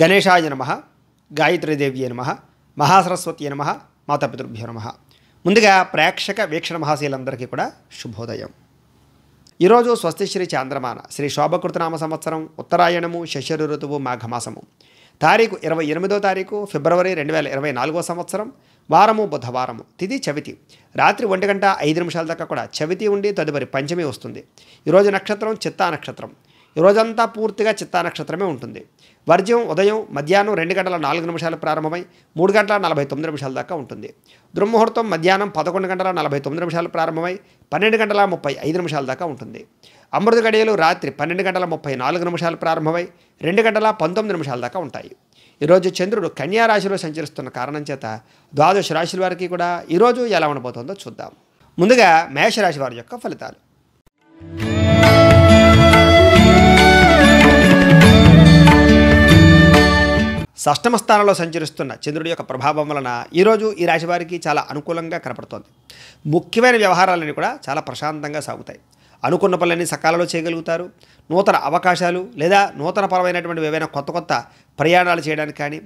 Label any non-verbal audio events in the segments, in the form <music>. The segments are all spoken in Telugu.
గణేశాయ నమ గాయత్రీదేవ్యే నమ మహాసరస్వతి నమ మాతాపితృభ్యో నమ ముందుగా ప్రేక్షక వీక్షణ మహాశీలందరికీ కూడా శుభోదయం ఈరోజు స్వస్తి శ్రీ చాంద్రమాన శ్రీ శోభకృతనామ సంవత్సరం ఉత్తరాయణము శశరు ఋతువు మాఘమాసము తారీఖు ఇరవై ఎనిమిదో తారీఖు ఫిబ్రవరి రెండు వేల ఇరవై నాలుగో సంవత్సరం వారము బుధవారము తిది చవితి రాత్రి ఒంటి గంట ఐదు నిమిషాల దాకా కూడా చవితి ఉండి తదుపరి పంచమి వస్తుంది ఈరోజు నక్షత్రం చిత్తా నక్షత్రం రోజంతా పూర్తిగా చిత్తా నక్షత్రమే ఉంటుంది వర్జ్యం ఉదయం మధ్యాహ్నం రెండు గంటల నాలుగు నిమిషాలు ప్రారంభమై మూడు గంటల నలభై తొమ్మిది నిమిషాల దాకా ఉంటుంది దుర్ముహూర్తం మధ్యాహ్నం పదకొండు గంటల నలభై తొమ్మిది నిమిషాలు ప్రారంభమై పన్నెండు గంటల ముప్పై ఐదు నిమిషాల దాకా ఉంటుంది అమృత గడియలు రాత్రి పన్నెండు గంటల ముప్పై నాలుగు నిమిషాలు ప్రారంభమై రెండు గంటల పంతొమ్మిది నిమిషాల దాకా ఉంటాయి ఈరోజు చంద్రుడు కన్యా రాశిలో సంచరిస్తున్న కారణం చేత ద్వాదశ రాశుల వారికి కూడా ఈరోజు ఎలా ఉండబోతుందో చూద్దాం ముందుగా మేషరాశి వారి యొక్క ఫలితాలు షష్టమ స్థానంలో సంచరిస్తున్న చంద్రుడి యొక్క ప్రభావం వలన ఈరోజు ఈ రాశి వారికి చాలా అనుకూలంగా కనపడుతోంది ముఖ్యమైన వ్యవహారాలన్నీ కూడా చాలా ప్రశాంతంగా సాగుతాయి అనుకున్న పనులన్నీ సకాలంలో చేయగలుగుతారు నూతన అవకాశాలు లేదా నూతన పరమైనటువంటి ఏవైనా కొత్త కొత్త ప్రయాణాలు చేయడానికి కానీ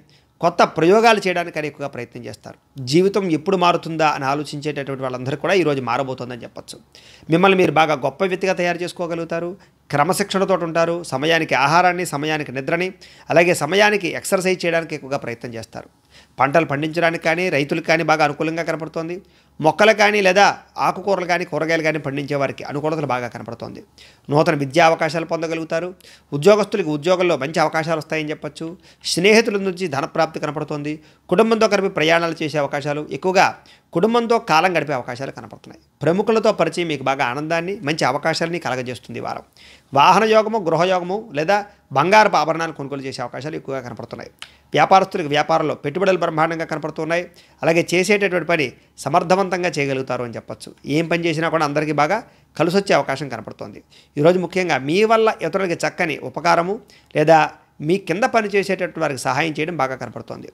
కొత్త ప్రయోగాలు చేయడానికి కానీ ఎక్కువగా ప్రయత్నం చేస్తారు జీవితం ఎప్పుడు మారుతుందా అని ఆలోచించేటటువంటి వాళ్ళందరూ కూడా ఈరోజు మారబోతుందని చెప్పచ్చు మిమ్మల్ని మీరు బాగా గొప్ప వ్యక్తిగా తయారు చేసుకోగలుగుతారు క్రమశిక్షణతో ఉంటారు సమయానికి ఆహారాన్ని సమయానికి నిద్రని అలాగే సమయానికి ఎక్సర్సైజ్ చేయడానికి ఎక్కువగా ప్రయత్నం చేస్తారు పంటలు పండించడానికి కానీ రైతులకు కానీ బాగా అనుకూలంగా కనపడుతోంది మొక్కలు కానీ లేదా ఆకుకూరలు కానీ కూరగాయలు కానీ పండించే వారికి అనుకూలతలు బాగా కనపడుతోంది నూతన విద్యా అవకాశాలు పొందగలుగుతారు ఉద్యోగస్తులకు ఉద్యోగంలో మంచి అవకాశాలు వస్తాయని చెప్పచ్చు స్నేహితుల నుంచి ధనప్రాప్తి కనపడుతోంది కుటుంబంతో కలిపి ప్రయాణాలు చేసే అవకాశాలు ఎక్కువగా కుటుంబంతో కాలం గడిపే అవకాశాలు కనపడుతున్నాయి ప్రముఖులతో పరిచయం మీకు బాగా ఆనందాన్ని మంచి అవకాశాలని కలగజేస్తుంది వారం వాహన యోగము గృహయోగము లేదా బంగారపు ఆభరణాలు కొనుగోలు చేసే అవకాశాలు ఎక్కువగా కనపడుతున్నాయి వ్యాపారస్తులకు వ్యాపారంలో పెట్టుబడులు బ్రహ్మాండంగా కనపడుతున్నాయి అలాగే చేసేటటువంటి పని సమర్థవంతంగా చేయగలుగుతారు అని చెప్పచ్చు ఏం పని చేసినా కూడా అందరికీ బాగా కలిసొచ్చే అవకాశం కనపడుతోంది ఈరోజు ముఖ్యంగా మీ వల్ల ఇతరులకి చక్కని ఉపకారము లేదా మీ కింద పనిచేసేటటువంటి వారికి సహాయం చేయడం బాగా కనపడుతోంది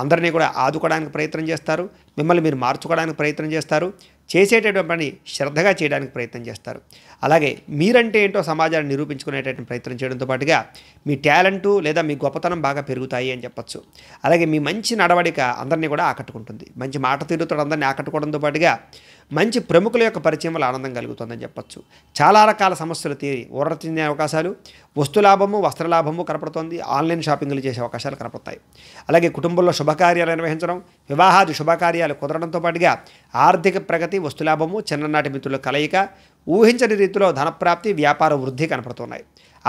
అందరినీ కూడా ఆదుకోవడానికి ప్రయత్నం చేస్తారు మిమ్మల్ని మీరు మార్చుకోవడానికి ప్రయత్నం చేస్తారు చేసేటటువంటి పని శ్రద్ధగా చేయడానికి ప్రయత్నం చేస్తారు అలాగే మీరంటే ఏంటో సమాజాన్ని నిరూపించుకునేటటువంటి ప్రయత్నం చేయడంతో పాటుగా మీ టాలెంటు లేదా మీ గొప్పతనం బాగా పెరుగుతాయి అని చెప్పచ్చు అలాగే మీ మంచి నడవడిక అందరినీ కూడా ఆకట్టుకుంటుంది మంచి మాట తీరుతో అందరినీ ఆకట్టుకోవడంతో పాటుగా మంచి ప్రముఖుల యొక్క పరిచయం వల్ల ఆనందం కలుగుతుందని చెప్పచ్చు చాలా రకాల సమస్యలు తీరి ఊరట చెందే అవకాశాలు వస్తులాభము వస్త్రలాభము కనపడుతోంది ఆన్లైన్ షాపింగ్లు చేసే అవకాశాలు కనపడతాయి అలాగే కుటుంబంలో శుభకార్యాలు నిర్వహించడం వివాహాది శుభకార్యాలు కుదరడంతో పాటుగా ఆర్థిక ప్రగతి వస్తులాభము చిన్ననాటి మిత్రుల కలయిక ఊహించని రీతిలో ధనప్రాప్తి వ్యాపార వృద్ధి కనపడుతున్నాయి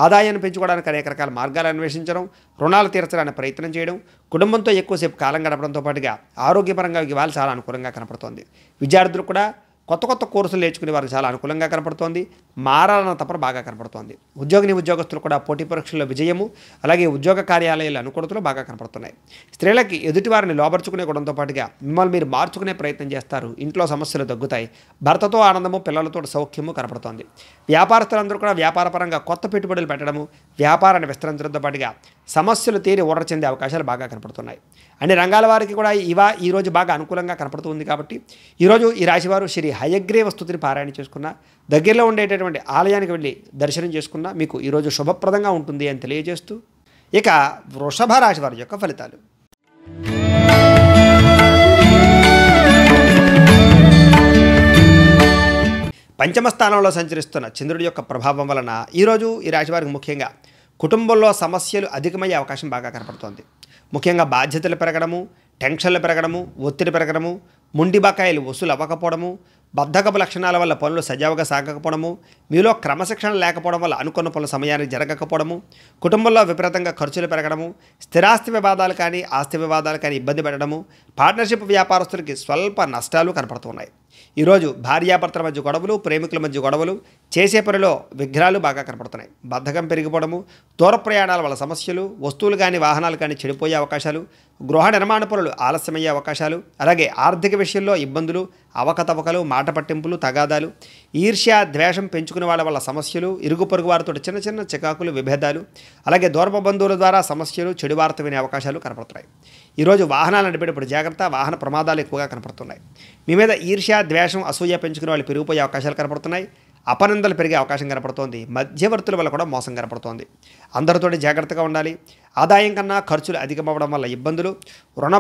ఆదాయాన్ని పెంచుకోవడానికి అనేక రకాల మార్గాలు అన్వేషించడం రుణాలు తీర్చడానికి ప్రయత్నం చేయడం కుటుంబంతో ఎక్కువసేపు కాలం గడపడంతో పాటుగా ఆరోగ్యపరంగా ఇవాళ చాలా అనుకూలంగా కనపడుతోంది విద్యార్థులు కూడా కొత్త కొత్త కోర్సులు నేర్చుకునే వారికి చాలా అనుకూలంగా కనపడుతోంది మారాలన్న తపన బాగా కనపడుతోంది ఉద్యోగిని ఉద్యోగస్తులు కూడా పోటీ పరీక్షల్లో విజయము అలాగే ఉద్యోగ కార్యాలయాల అనుకూలతలు బాగా కనపడుతున్నాయి స్త్రీలకి ఎదుటివారిని లోబర్చుకునే గుణంతో పాటుగా మిమ్మల్ని మీరు మార్చుకునే ప్రయత్నం చేస్తారు ఇంట్లో సమస్యలు తగ్గుతాయి భర్తతో ఆనందము పిల్లలతో సౌఖ్యము కనపడుతోంది వ్యాపారస్తులందరూ కూడా వ్యాపారపరంగా కొత్త పెట్టుబడులు పెట్టడము వ్యాపారాన్ని విస్తరించడంతో పాటుగా సమస్యలు తీరి ఉర్ర చెందే అవకాశాలు బాగా కనపడుతున్నాయి అన్ని రంగాల వారికి కూడా ఇవా ఈరోజు బాగా అనుకూలంగా కనపడుతుంది కాబట్టి ఈరోజు ఈ రాశివారు శ్రీ హయగ్రీవ స్థుతిని పారాయణ చేసుకున్న దగ్గరలో ఉండేటటువంటి ఆలయానికి వెళ్ళి దర్శనం చేసుకున్న మీకు ఈరోజు శుభప్రదంగా ఉంటుంది అని తెలియజేస్తూ ఇక వృషభ రాశి వారి యొక్క ఫలితాలు పంచమ స్థానంలో సంచరిస్తున్న చంద్రుడి యొక్క ప్రభావం వలన ఈరోజు ఈ రాశివారికి ముఖ్యంగా కుటుంబంలో సమస్యలు అధికమయ్యే అవకాశం బాగా కనపడుతోంది ముఖ్యంగా బాధ్యతలు పెరగడము టెన్షన్లు పెరగడము ఒత్తిడి పెరగడము ముండి బకాయిలు వసూలు అవ్వకపోవడము బద్ధకపు లక్షణాల వల్ల పనులు సజావుగా సాగకపోవడము మీలో క్రమశిక్షణ లేకపోవడం వల్ల అనుకున్న పనుల సమయానికి జరగకపోవడము కుటుంబంలో విపరీతంగా ఖర్చులు పెరగడము స్థిరాస్తి వివాదాలు కానీ ఆస్తి వివాదాలు కానీ ఇబ్బంది పెట్టడము పార్ట్నర్షిప్ వ్యాపారస్తులకి స్వల్ప నష్టాలు కనపడుతున్నాయి ఈరోజు భార్యాభర్తల మధ్య గొడవలు ప్రేమికుల మధ్య గొడవలు చేసే పనిలో విఘ్నాలు బాగా కనపడుతున్నాయి బద్ధకం పెరిగిపోవడము దూర ప్రయాణాల వల్ల సమస్యలు వస్తువులు కానీ వాహనాలు కానీ చెడిపోయే అవకాశాలు గృహ నిర్మాణ పనులు ఆలస్యమయ్యే అవకాశాలు అలాగే ఆర్థిక విషయంలో ఇబ్బందులు అవకతవకలు మాట పట్టింపులు తగాదాలు ఈర్ష్య ద్వేషం పెంచుకునే వాళ్ళ వల్ల సమస్యలు ఇరుగు పొరుగు వారితో చిన్న చిన్న చికాకులు విభేదాలు అలాగే దూరప బంధువుల ద్వారా సమస్యలు చెడు వార్త వినే అవకాశాలు కనపడుతున్నాయి ఈరోజు వాహనాలు నడిపేటప్పుడు జాగ్రత్త వాహన ప్రమాదాలు ఎక్కువగా కనపడుతున్నాయి మీ మీద ఈర్ష్య ద్వేషం అసూయ పెంచుకునే వాళ్ళు పెరిగిపోయే అవకాశాలు కనపడుతున్నాయి అపనందలు పెరిగే అవకాశం కనపడుతోంది మధ్యవర్తుల వల్ల కూడా మోసం కనపడుతోంది అందరితోటి జాగ్రత్తగా ఉండాలి ఆదాయం కన్నా ఖర్చులు అధికమవ్వడం వల్ల ఇబ్బందులు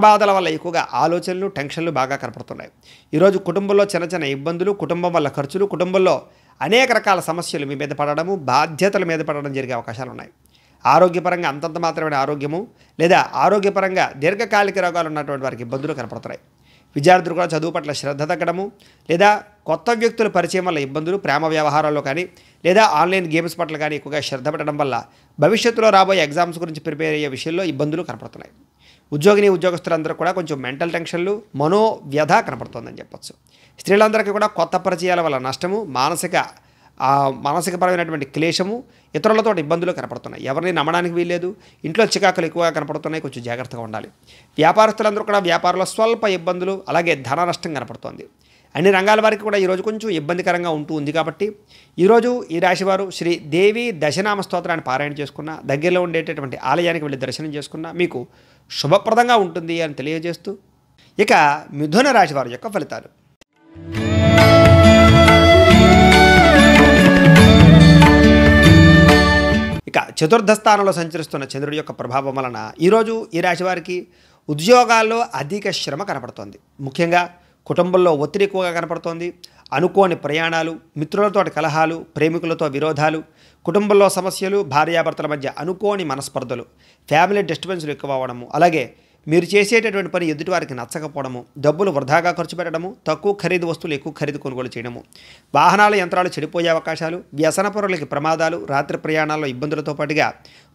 బాధల వల్ల ఎక్కువగా ఆలోచనలు టెన్షన్లు బాగా కనపడుతున్నాయి ఈరోజు కుటుంబంలో చిన్న చిన్న ఇబ్బందులు కుటుంబం వల్ల ఖర్చులు కుటుంబంలో అనేక రకాల సమస్యలు మీ మీద పడడము బాధ్యతల మీద పడడం జరిగే అవకాశాలు ఉన్నాయి ఆరోగ్యపరంగా అంతంత మాత్రమైన ఆరోగ్యము లేదా ఆరోగ్యపరంగా దీర్ఘకాలిక రోగాలు ఉన్నటువంటి వారికి ఇబ్బందులు కనపడుతున్నాయి విద్యార్థులు కూడా చదువు పట్ల శ్రద్ధ తగ్గడము లేదా కొత్త వ్యక్తుల పరిచయం వల్ల ఇబ్బందులు ప్రేమ వ్యవహారాల్లో కానీ లేదా ఆన్లైన్ గేమ్స్ పట్ల కానీ ఎక్కువగా శ్రద్ధ పెట్టడం వల్ల భవిష్యత్తులో రాబోయే ఎగ్జామ్స్ గురించి ప్రిపేర్ అయ్యే విషయంలో ఇబ్బందులు కనపడుతున్నాయి ఉద్యోగిని ఉద్యోగస్తులందరూ కూడా కొంచెం మెంటల్ టెన్షన్లు మనోవ్యధ కనపడుతుందని చెప్పొచ్చు స్త్రీలందరికీ కూడా కొత్త పరిచయాల వల్ల నష్టము మానసిక ఆ మానసికపరమైనటువంటి క్లేశము ఇతరులతో ఇబ్బందులు కనపడుతున్నాయి ఎవరిని నమ్మడానికి వీల్లేదు ఇంట్లో చికాకులు ఎక్కువగా కనపడుతున్నాయి కొంచెం జాగ్రత్తగా ఉండాలి వ్యాపారస్తులందరూ కూడా వ్యాపారంలో స్వల్ప ఇబ్బందులు అలాగే ధన నష్టం కనపడుతోంది అన్ని రంగాల వారికి కూడా ఈరోజు కొంచెం ఇబ్బందికరంగా ఉంటూ ఉంది కాబట్టి ఈరోజు ఈ రాశివారు శ్రీ దేవి దశనామ స్తోత్రాన్ని పారాయణ చేసుకున్న దగ్గరలో ఉండేటటువంటి ఆలయానికి వెళ్ళి దర్శనం చేసుకున్న మీకు శుభప్రదంగా ఉంటుంది అని తెలియజేస్తూ ఇక మిథున రాశివారి యొక్క ఫలితాలు ఇక చతుర్థ స్థానంలో సంచరిస్తున్న చంద్రుడి యొక్క ప్రభావం వలన ఈరోజు ఈ రాశి వారికి ఉద్యోగాల్లో అధిక శ్రమ కనపడుతోంది ముఖ్యంగా కుటుంబంలో ఒత్తిడి ఎక్కువగా కనపడుతోంది అనుకోని ప్రయాణాలు మిత్రులతో కలహాలు ప్రేమికులతో విరోధాలు కుటుంబంలో సమస్యలు భార్యాభర్తల మధ్య అనుకోని మనస్పర్ధలు ఫ్యామిలీ డిస్టర్బెన్స్లు ఎక్కువ అవ్వడము అలాగే మీరు చేసేటటువంటి పని ఎదుటివారికి నచ్చకపోవడము డబ్బులు వృధాగా ఖర్చు పెట్టడము తక్కువ ఖరీదు వస్తువులు ఎక్కువ ఖరీదు కొనుగోలు చేయడము వాహనాల యంత్రాలు చెడిపోయే అవకాశాలు వ్యసన వ్యసనపరులకి ప్రమాదాలు రాత్రి ప్రయాణాల్లో ఇబ్బందులతో పాటుగా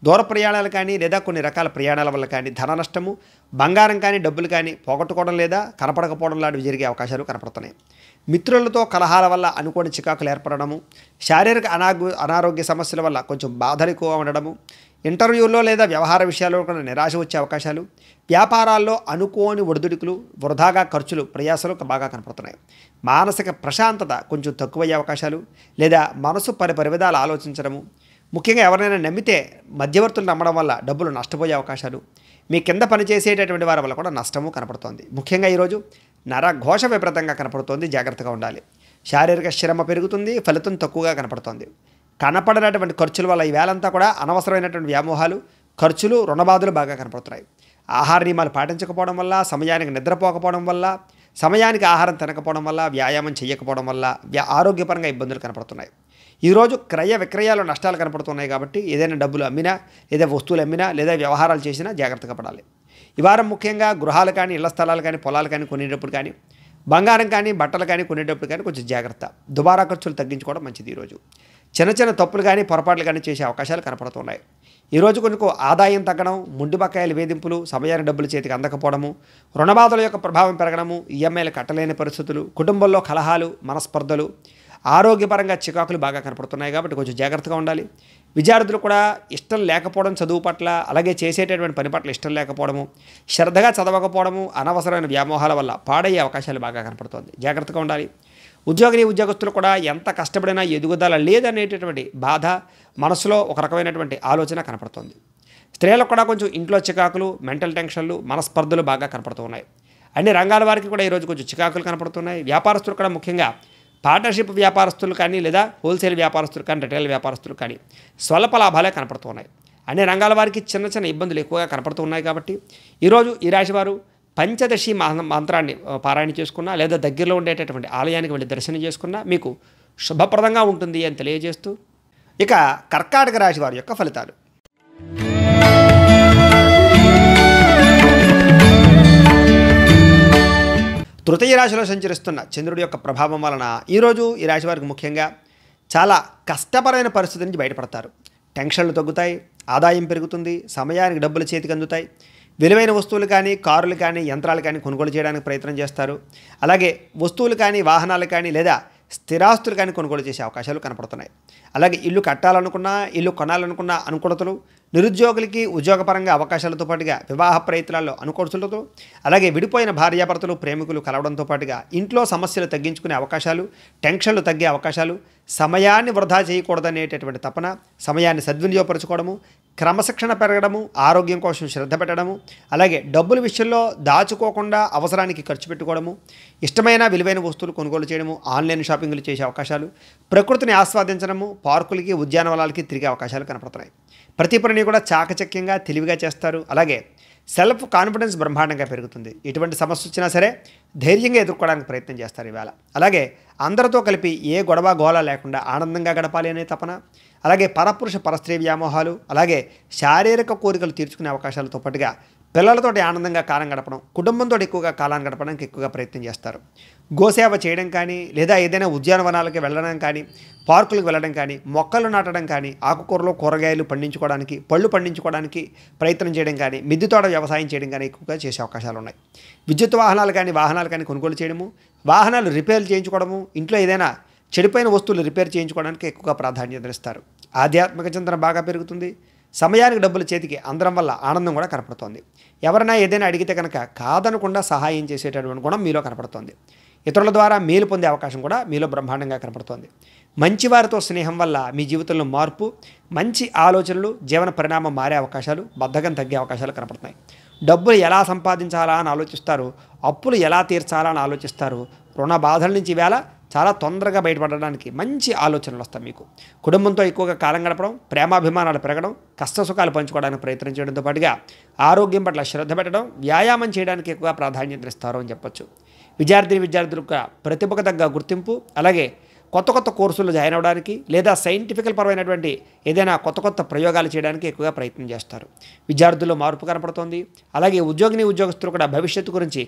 దూర ప్రయాణాలు కానీ లేదా కొన్ని రకాల ప్రయాణాల వల్ల కానీ ధన నష్టము బంగారం కానీ డబ్బులు కానీ పోగొట్టుకోవడం లేదా కనపడకపోవడం లాంటివి జరిగే అవకాశాలు కనపడుతున్నాయి మిత్రులతో కలహాల వల్ల అనుకోని చికాకులు ఏర్పడడము శారీరక అనాగ అనారోగ్య సమస్యల వల్ల కొంచెం బాధలు ఎక్కువగా ఉండడము ఇంటర్వ్యూలో లేదా వ్యవహార విషయాల్లో కూడా నిరాశ వచ్చే అవకాశాలు వ్యాపారాల్లో అనుకోని ఒడిదుడుకులు వృధాగా ఖర్చులు ప్రయాసాలు బాగా కనపడుతున్నాయి మానసిక ప్రశాంతత కొంచెం తక్కువయ్యే అవకాశాలు లేదా మనసు పరి పరివిధాలు ఆలోచించడము ముఖ్యంగా ఎవరైనా నమ్మితే మధ్యవర్తులు నమ్మడం వల్ల డబ్బులు నష్టపోయే అవకాశాలు మీ కింద పనిచేసేటటువంటి వారి వల్ల కూడా నష్టము కనపడుతోంది ముఖ్యంగా ఈరోజు నరఘోష విపరీతంగా కనపడుతోంది జాగ్రత్తగా ఉండాలి శారీరక శ్రమ పెరుగుతుంది ఫలితం తక్కువగా కనపడుతోంది కనపడనటువంటి ఖర్చుల వల్ల ఈవేళంతా కూడా అనవసరమైనటువంటి వ్యామోహాలు ఖర్చులు రుణబాధలు బాగా కనపడుతున్నాయి ఆహార నియమాలు పాటించకపోవడం వల్ల సమయానికి నిద్రపోకపోవడం వల్ల సమయానికి ఆహారం తినకపోవడం వల్ల వ్యాయామం చేయకపోవడం వల్ల ఆరోగ్యపరంగా ఇబ్బందులు కనపడుతున్నాయి ఈరోజు క్రయ విక్రయాలు నష్టాలు కనపడుతున్నాయి కాబట్టి ఏదైనా డబ్బులు అమ్మినా ఏదైనా వస్తువులు అమ్మినా లేదా వ్యవహారాలు చేసినా జాగ్రత్తగా పడాలి ఈ వారం ముఖ్యంగా గృహాలు కానీ ఇళ్ల స్థలాలు కానీ పొలాలు కానీ కొనేటప్పుడు కానీ బంగారం కానీ బట్టలు కానీ కొనేటప్పుడు కానీ కొంచెం జాగ్రత్త దుబారా ఖర్చులు తగ్గించుకోవడం మంచిది ఈరోజు చిన్న చిన్న తప్పులు కానీ పొరపాట్లు కానీ చేసే అవకాశాలు కనపడుతున్నాయి ఈరోజు కొన్ని ఆదాయం తగ్గడం ముండి బకాయిల వేధింపులు సమయాన్ని డబ్బులు చేతికి అందకపోవడము రుణబాధల యొక్క ప్రభావం పెరగడము ఈఎంఐలు కట్టలేని పరిస్థితులు కుటుంబంలో కలహాలు మనస్పర్ధలు ఆరోగ్యపరంగా చికాకులు బాగా కనపడుతున్నాయి కాబట్టి కొంచెం జాగ్రత్తగా ఉండాలి విద్యార్థులు కూడా ఇష్టం లేకపోవడం చదువు పట్ల అలాగే చేసేటటువంటి పని పట్ల ఇష్టం లేకపోవడము శ్రద్ధగా చదవకపోవడము అనవసరమైన వ్యామోహాల వల్ల పాడయ్యే అవకాశాలు బాగా కనపడుతుంది జాగ్రత్తగా ఉండాలి ఉద్యోగిని ఉద్యోగస్తులు కూడా ఎంత కష్టపడినా ఎదుగుదల లేదనేటటువంటి బాధ మనసులో ఒక రకమైనటువంటి ఆలోచన కనపడుతుంది స్త్రీలకు కూడా కొంచెం ఇంట్లో చికాకులు మెంటల్ టెన్షన్లు మనస్పర్ధలు బాగా కనపడుతూ ఉన్నాయి అన్ని రంగాల వారికి కూడా ఈరోజు కొంచెం చికాకులు కనపడుతున్నాయి వ్యాపారస్తులు కూడా ముఖ్యంగా పార్ట్నర్షిప్ వ్యాపారస్తులు కానీ లేదా హోల్సేల్ వ్యాపారస్తులు కానీ రిటైల్ వ్యాపారస్తులు కానీ స్వల్ప లాభాలే కనపడుతున్నాయి అన్ని రంగాల వారికి చిన్న చిన్న ఇబ్బందులు ఎక్కువగా కనపడుతున్నాయి కాబట్టి ఈరోజు ఈ రాశివారు పంచదశి మంత్రాన్ని పారాయణ చేసుకున్నా లేదా దగ్గరలో ఉండేటటువంటి ఆలయానికి వెళ్ళి దర్శనం చేసుకున్నా మీకు శుభప్రదంగా ఉంటుంది అని తెలియజేస్తూ ఇక కర్కాటక రాశి వారి యొక్క ఫలితాలు తృతీయ రాశిలో సంచరిస్తున్న చంద్రుడి యొక్క ప్రభావం వలన ఈరోజు ఈ రాశి వారికి ముఖ్యంగా చాలా కష్టపరమైన పరిస్థితి నుంచి బయటపడతారు టెన్షన్లు తగ్గుతాయి ఆదాయం పెరుగుతుంది సమయానికి డబ్బులు చేతికి అందుతాయి విలువైన వస్తువులు కానీ కారులు కానీ యంత్రాలు కానీ కొనుగోలు చేయడానికి ప్రయత్నం చేస్తారు అలాగే వస్తువులు కానీ వాహనాలు కానీ లేదా స్థిరాస్తులు కానీ కొనుగోలు చేసే అవకాశాలు కనపడుతున్నాయి అలాగే ఇల్లు కట్టాలనుకున్నా ఇల్లు కొనాలనుకున్న అనుకూలతలు నిరుద్యోగులకి ఉద్యోగపరంగా అవకాశాలతో పాటుగా వివాహ ప్రయత్నాల్లో అనుకూలతలతో అలాగే విడిపోయిన భార్యాభర్తలు ప్రేమికులు కలవడంతో పాటుగా ఇంట్లో సమస్యలు తగ్గించుకునే అవకాశాలు టెన్షన్లు తగ్గే అవకాశాలు సమయాన్ని వృధా చేయకూడదనేటటువంటి తపన సమయాన్ని సద్వినియోగపరచుకోవడము క్రమశిక్షణ పెరగడము ఆరోగ్యం కోసం శ్రద్ధ పెట్టడము అలాగే డబ్బుల విషయంలో దాచుకోకుండా అవసరానికి ఖర్చు పెట్టుకోవడము ఇష్టమైన విలువైన వస్తువులు కొనుగోలు చేయడము ఆన్లైన్ షాపింగ్లు చేసే అవకాశాలు ప్రకృతిని ఆస్వాదించడము పార్కులకి ఉద్యానవనాలకి తిరిగే అవకాశాలు కనపడుతున్నాయి ప్రతి పనిని కూడా చాకచక్యంగా తెలివిగా చేస్తారు అలాగే సెల్ఫ్ కాన్ఫిడెన్స్ బ్రహ్మాండంగా పెరుగుతుంది ఎటువంటి సమస్య వచ్చినా సరే ధైర్యంగా ఎదుర్కోవడానికి ప్రయత్నం చేస్తారు ఈవేళ అలాగే అందరితో కలిపి ఏ గొడవ గోళ లేకుండా ఆనందంగా గడపాలి అనే తపన అలాగే పరపురుష పరస్త్రీ వ్యామోహాలు అలాగే శారీరక కోరికలు తీర్చుకునే అవకాశాలతో పాటుగా పిల్లలతోటి ఆనందంగా కాలం గడపడం కుటుంబంతో ఎక్కువగా కాలాన్ని గడపడానికి ఎక్కువగా ప్రయత్నం చేస్తారు గోసేవ చేయడం కానీ లేదా ఏదైనా ఉద్యానవనాలకి వెళ్ళడం కానీ పార్కులకు వెళ్ళడం కానీ మొక్కలు నాటడం కానీ ఆకుకూరలు కూరగాయలు పండించుకోవడానికి పళ్ళు పండించుకోవడానికి ప్రయత్నం చేయడం కానీ మిద్దె తోట వ్యవసాయం చేయడం కానీ ఎక్కువగా చేసే అవకాశాలు ఉన్నాయి విద్యుత్ వాహనాలు కానీ వాహనాలు కానీ కొనుగోలు చేయడము వాహనాలు రిపేర్లు చేయించుకోవడము ఇంట్లో ఏదైనా చెడిపోయిన వస్తువులు రిపేర్ చేయించుకోవడానికి ఎక్కువగా ప్రాధాన్యతనిస్తారు ఆధ్యాత్మిక చింతన బాగా పెరుగుతుంది సమయానికి డబ్బులు చేతికి అందరం వల్ల ఆనందం కూడా కనపడుతోంది ఎవరైనా ఏదైనా అడిగితే కనుక కాదనకుండా సహాయం చేసేటటువంటి గుణం మీలో కనపడుతోంది ఇతరుల ద్వారా మేలు పొందే అవకాశం కూడా మీలో బ్రహ్మాండంగా కనపడుతోంది మంచివారితో స్నేహం వల్ల మీ జీవితంలో మార్పు మంచి ఆలోచనలు జీవన పరిణామం మారే అవకాశాలు బద్ధకం తగ్గే అవకాశాలు కనపడుతున్నాయి డబ్బులు ఎలా సంపాదించాలా అని ఆలోచిస్తారు అప్పులు ఎలా తీర్చాలా అని ఆలోచిస్తారు రుణ బాధల నుంచి వేళ చాలా తొందరగా బయటపడడానికి మంచి ఆలోచనలు వస్తాయి మీకు కుటుంబంతో ఎక్కువగా కాలం గడపడం ప్రేమాభిమానాలు పెరగడం కష్ట సుఖాలు పంచుకోవడానికి ప్రయత్నం చేయడంతో పాటుగా ఆరోగ్యం పట్ల శ్రద్ధ పెట్టడం వ్యాయామం చేయడానికి ఎక్కువగా ప్రాధాన్యత ఇస్తారు అని చెప్పొచ్చు విద్యార్థిని విద్యార్థులకు ప్రతిభకు తగ్గ గుర్తింపు అలాగే కొత్త కొత్త కోర్సులు జాయిన్ అవ్వడానికి లేదా సైంటిఫికల్ పరమైనటువంటి ఏదైనా కొత్త కొత్త ప్రయోగాలు చేయడానికి ఎక్కువగా ప్రయత్నం చేస్తారు విద్యార్థుల్లో మార్పు కనపడుతోంది అలాగే ఉద్యోగిని ఉద్యోగస్తులు కూడా భవిష్యత్తు గురించి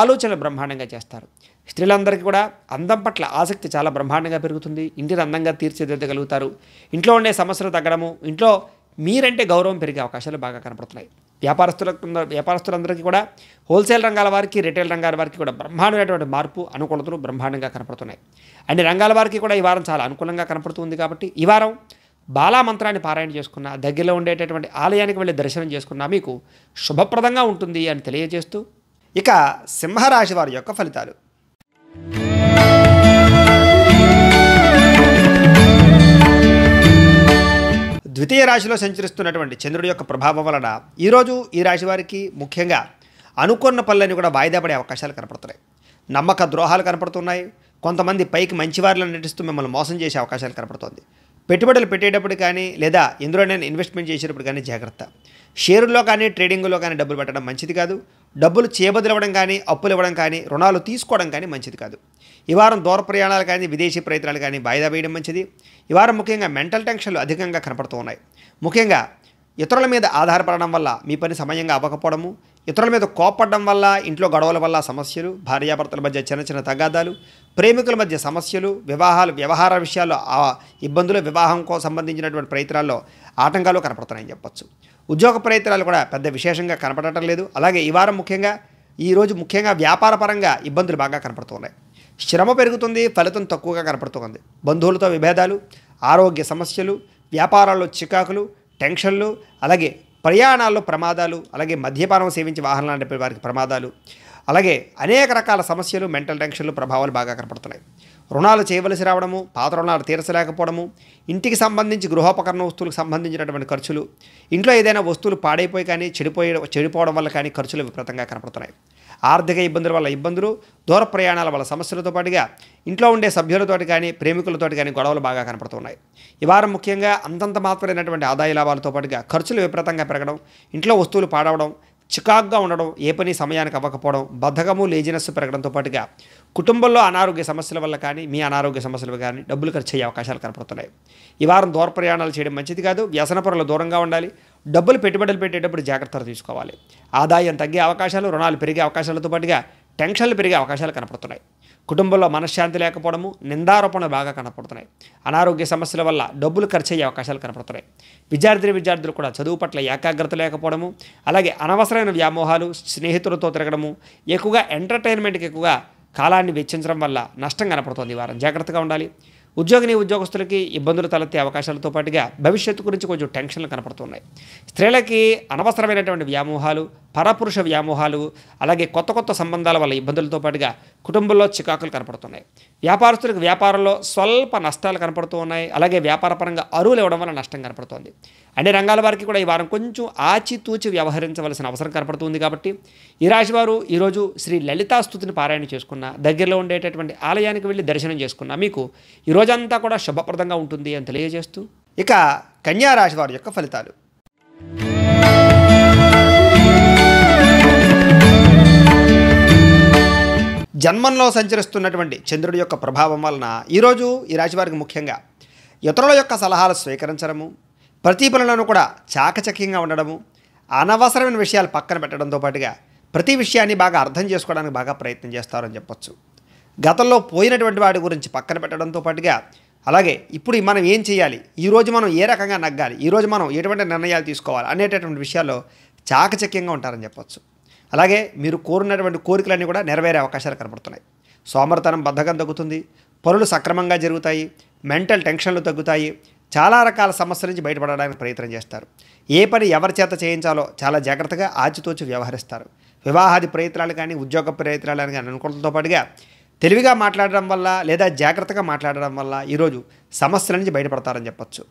ఆలోచన బ్రహ్మాండంగా చేస్తారు స్త్రీలందరికీ కూడా అందం పట్ల ఆసక్తి చాలా బ్రహ్మాండంగా పెరుగుతుంది ఇంటిని అందంగా తీర్చిదిద్దగలుగుతారు ఇంట్లో ఉండే సమస్యలు తగ్గడము ఇంట్లో మీరంటే గౌరవం పెరిగే అవకాశాలు బాగా కనపడుతున్నాయి వ్యాపారస్తుల వ్యాపారస్తులందరికీ కూడా హోల్సేల్ రంగాల వారికి రిటైల్ రంగాల వారికి కూడా బ్రహ్మాండమైనటువంటి మార్పు అనుకూలతలు బ్రహ్మాండంగా కనపడుతున్నాయి అన్ని రంగాల వారికి కూడా ఈ వారం చాలా అనుకూలంగా కనపడుతుంది కాబట్టి ఈ వారం బాలా మంత్రాన్ని పారాయణ చేసుకున్న దగ్గరలో ఉండేటటువంటి ఆలయానికి వెళ్ళి దర్శనం చేసుకున్నా మీకు శుభప్రదంగా ఉంటుంది అని తెలియజేస్తూ ఇక సింహరాశి వారి యొక్క ఫలితాలు ద్వితీయ రాశిలో సంచరిస్తున్నటువంటి చంద్రుడి యొక్క ప్రభావం వలన ఈరోజు ఈ రాశి వారికి ముఖ్యంగా అనుకున్న పనులని కూడా వాయిదా పడే అవకాశాలు కనపడుతున్నాయి నమ్మక ద్రోహాలు కనపడుతున్నాయి కొంతమంది పైకి మంచివారులను నటిస్తూ మిమ్మల్ని మోసం చేసే అవకాశాలు కనపడుతుంది పెట్టుబడులు పెట్టేటప్పుడు కానీ లేదా నేను ఇన్వెస్ట్మెంట్ చేసేటప్పుడు కానీ జాగ్రత్త షేరుల్లో కానీ ట్రేడింగ్లో కానీ డబ్బులు పెట్టడం మంచిది కాదు డబ్బులు చేబదులవ్వడం కానీ అప్పులు ఇవ్వడం కానీ రుణాలు తీసుకోవడం కానీ మంచిది కాదు ఈ వారం దూర ప్రయాణాలు కానీ విదేశీ ప్రయత్నాలు కానీ వాయిదా వేయడం మంచిది ఈ వారం ముఖ్యంగా మెంటల్ టెన్షన్లు అధికంగా కనపడుతూ ఉన్నాయి ముఖ్యంగా ఇతరుల మీద ఆధారపడడం వల్ల మీ పని సమయంగా అవ్వకపోవడము ఇతరుల మీద కోపడడం వల్ల ఇంట్లో గొడవల వల్ల సమస్యలు భార్యాభర్తల మధ్య చిన్న చిన్న తగాదాలు ప్రేమికుల మధ్య సమస్యలు వివాహాలు వ్యవహార విషయాల్లో ఇబ్బందులు వివాహంకు సంబంధించినటువంటి ప్రయత్నాల్లో ఆటంకాలు కనపడుతున్నాయని చెప్పచ్చు ఉద్యోగ ప్రయత్నాలు కూడా పెద్ద విశేషంగా కనపడటం లేదు అలాగే ఈ వారం ముఖ్యంగా ఈరోజు ముఖ్యంగా వ్యాపారపరంగా ఇబ్బందులు బాగా కనపడుతున్నాయి శ్రమ పెరుగుతుంది ఫలితం తక్కువగా కనపడుతుంది బంధువులతో విభేదాలు ఆరోగ్య సమస్యలు వ్యాపారాల్లో చికాకులు టెన్షన్లు అలాగే ప్రయాణాల్లో ప్రమాదాలు అలాగే మద్యపానం సేవించి వాహనాలు నడిపే వారికి ప్రమాదాలు అలాగే అనేక రకాల సమస్యలు మెంటల్ టెన్షన్లు ప్రభావాలు బాగా కనపడుతున్నాయి రుణాలు చేయవలసి రావడము పాత రుణాలు తీర్చలేకపోవడము ఇంటికి సంబంధించి గృహోపకరణ వస్తువులకు సంబంధించినటువంటి ఖర్చులు ఇంట్లో ఏదైనా వస్తువులు పాడైపోయి కానీ చెడిపోయే చెడిపోవడం వల్ల కానీ ఖర్చులు విపరీతంగా కనపడుతున్నాయి ఆర్థిక ఇబ్బందుల వల్ల ఇబ్బందులు దూర ప్రయాణాల వల్ల సమస్యలతో పాటుగా ఇంట్లో ఉండే సభ్యులతోటి కానీ ప్రేమికులతోటి కానీ గొడవలు బాగా కనపడుతున్నాయి ఈ వారం ముఖ్యంగా అంతంత మాత్రమైనటువంటి ఆదాయ లాభాలతో పాటుగా ఖర్చులు విపరీతంగా పెరగడం ఇంట్లో వస్తువులు పాడవడం చికాగ్గా ఉండడం ఏ పని సమయానికి అవ్వకపోవడం బద్ధకము లేజినెస్ పెరగడంతో పాటుగా కుటుంబంలో అనారోగ్య సమస్యల వల్ల కానీ మీ అనారోగ్య సమస్యలు కానీ డబ్బులు ఖర్చు అయ్యే అవకాశాలు కనపడుతున్నాయి ఈ వారం దూర ప్రయాణాలు చేయడం మంచిది కాదు వ్యసన పొరలు దూరంగా ఉండాలి డబ్బులు పెట్టుబడులు పెట్టేటప్పుడు జాగ్రత్తలు తీసుకోవాలి ఆదాయం తగ్గే అవకాశాలు రుణాలు పెరిగే అవకాశాలతో పాటుగా టెన్షన్లు పెరిగే అవకాశాలు కనపడుతున్నాయి కుటుంబంలో మనశ్శాంతి లేకపోవడము నిందారోపణ బాగా కనపడుతున్నాయి అనారోగ్య సమస్యల వల్ల డబ్బులు ఖర్చు అయ్యే అవకాశాలు కనపడుతున్నాయి విద్యార్థిని విద్యార్థులు కూడా చదువు పట్ల ఏకాగ్రత లేకపోవడము అలాగే అనవసరమైన వ్యామోహాలు స్నేహితులతో తిరగడము ఎక్కువగా ఎంటర్టైన్మెంట్కి ఎక్కువగా కాలాన్ని వెచ్చించడం వల్ల నష్టం కనపడుతుంది వారం జాగ్రత్తగా ఉండాలి ఉద్యోగిని ఉద్యోగస్తులకి ఇబ్బందులు తలెత్తే అవకాశాలతో పాటుగా భవిష్యత్తు గురించి కొంచెం టెన్షన్లు కనపడుతున్నాయి స్త్రీలకి అనవసరమైనటువంటి వ్యామోహాలు పరపురుష వ్యామోహాలు అలాగే కొత్త కొత్త సంబంధాల వల్ల ఇబ్బందులతో పాటుగా కుటుంబంలో చికాకులు కనపడుతున్నాయి వ్యాపారస్తులకు వ్యాపారంలో స్వల్ప నష్టాలు కనపడుతూ ఉన్నాయి అలాగే వ్యాపారపరంగా అరువులు ఇవ్వడం వల్ల నష్టం కనపడుతోంది అన్ని రంగాల వారికి కూడా ఈ వారం కొంచెం ఆచితూచి వ్యవహరించవలసిన అవసరం కనపడుతుంది కాబట్టి ఈ రాశి వారు ఈరోజు శ్రీ లలితాస్తుతిని పారాయణ చేసుకున్న దగ్గరలో ఉండేటటువంటి ఆలయానికి వెళ్ళి దర్శనం చేసుకున్న మీకు ఈ రోజంతా కూడా శుభప్రదంగా ఉంటుంది అని తెలియజేస్తూ ఇక కన్యా వారి యొక్క ఫలితాలు జన్మంలో సంచరిస్తున్నటువంటి చంద్రుడి యొక్క ప్రభావం వలన ఈరోజు ఈ రాశివారికి ముఖ్యంగా ఇతరుల యొక్క సలహాలు స్వీకరించడము ప్రతి పనులను కూడా చాకచక్యంగా ఉండడము అనవసరమైన విషయాలు పక్కన పెట్టడంతో పాటుగా ప్రతి విషయాన్ని బాగా అర్థం చేసుకోవడానికి బాగా ప్రయత్నం చేస్తారని చెప్పొచ్చు గతంలో పోయినటువంటి వాటి గురించి పక్కన పెట్టడంతో పాటుగా అలాగే ఇప్పుడు మనం ఏం చేయాలి ఈరోజు మనం ఏ రకంగా నగ్గాలి ఈరోజు మనం ఎటువంటి నిర్ణయాలు తీసుకోవాలి అనేటటువంటి విషయాల్లో చాకచక్యంగా ఉంటారని చెప్పొచ్చు అలాగే మీరు కోరినటువంటి కోరికలన్నీ కూడా నెరవేరే అవకాశాలు కనబడుతున్నాయి సోమరతనం బద్ధకం తగ్గుతుంది పనులు సక్రమంగా జరుగుతాయి మెంటల్ టెన్షన్లు తగ్గుతాయి చాలా రకాల సమస్యల నుంచి బయటపడడానికి ప్రయత్నం చేస్తారు ఏ పని ఎవరి చేత చేయించాలో చాలా జాగ్రత్తగా ఆచితోచి వ్యవహరిస్తారు వివాహాది ప్రయత్నాలు కానీ ఉద్యోగ ప్రయత్నాలు కానీ అనుకోవడంతో పాటుగా తెలివిగా మాట్లాడడం వల్ల లేదా జాగ్రత్తగా మాట్లాడడం వల్ల ఈరోజు సమస్యల నుంచి బయటపడతారని చెప్పచ్చు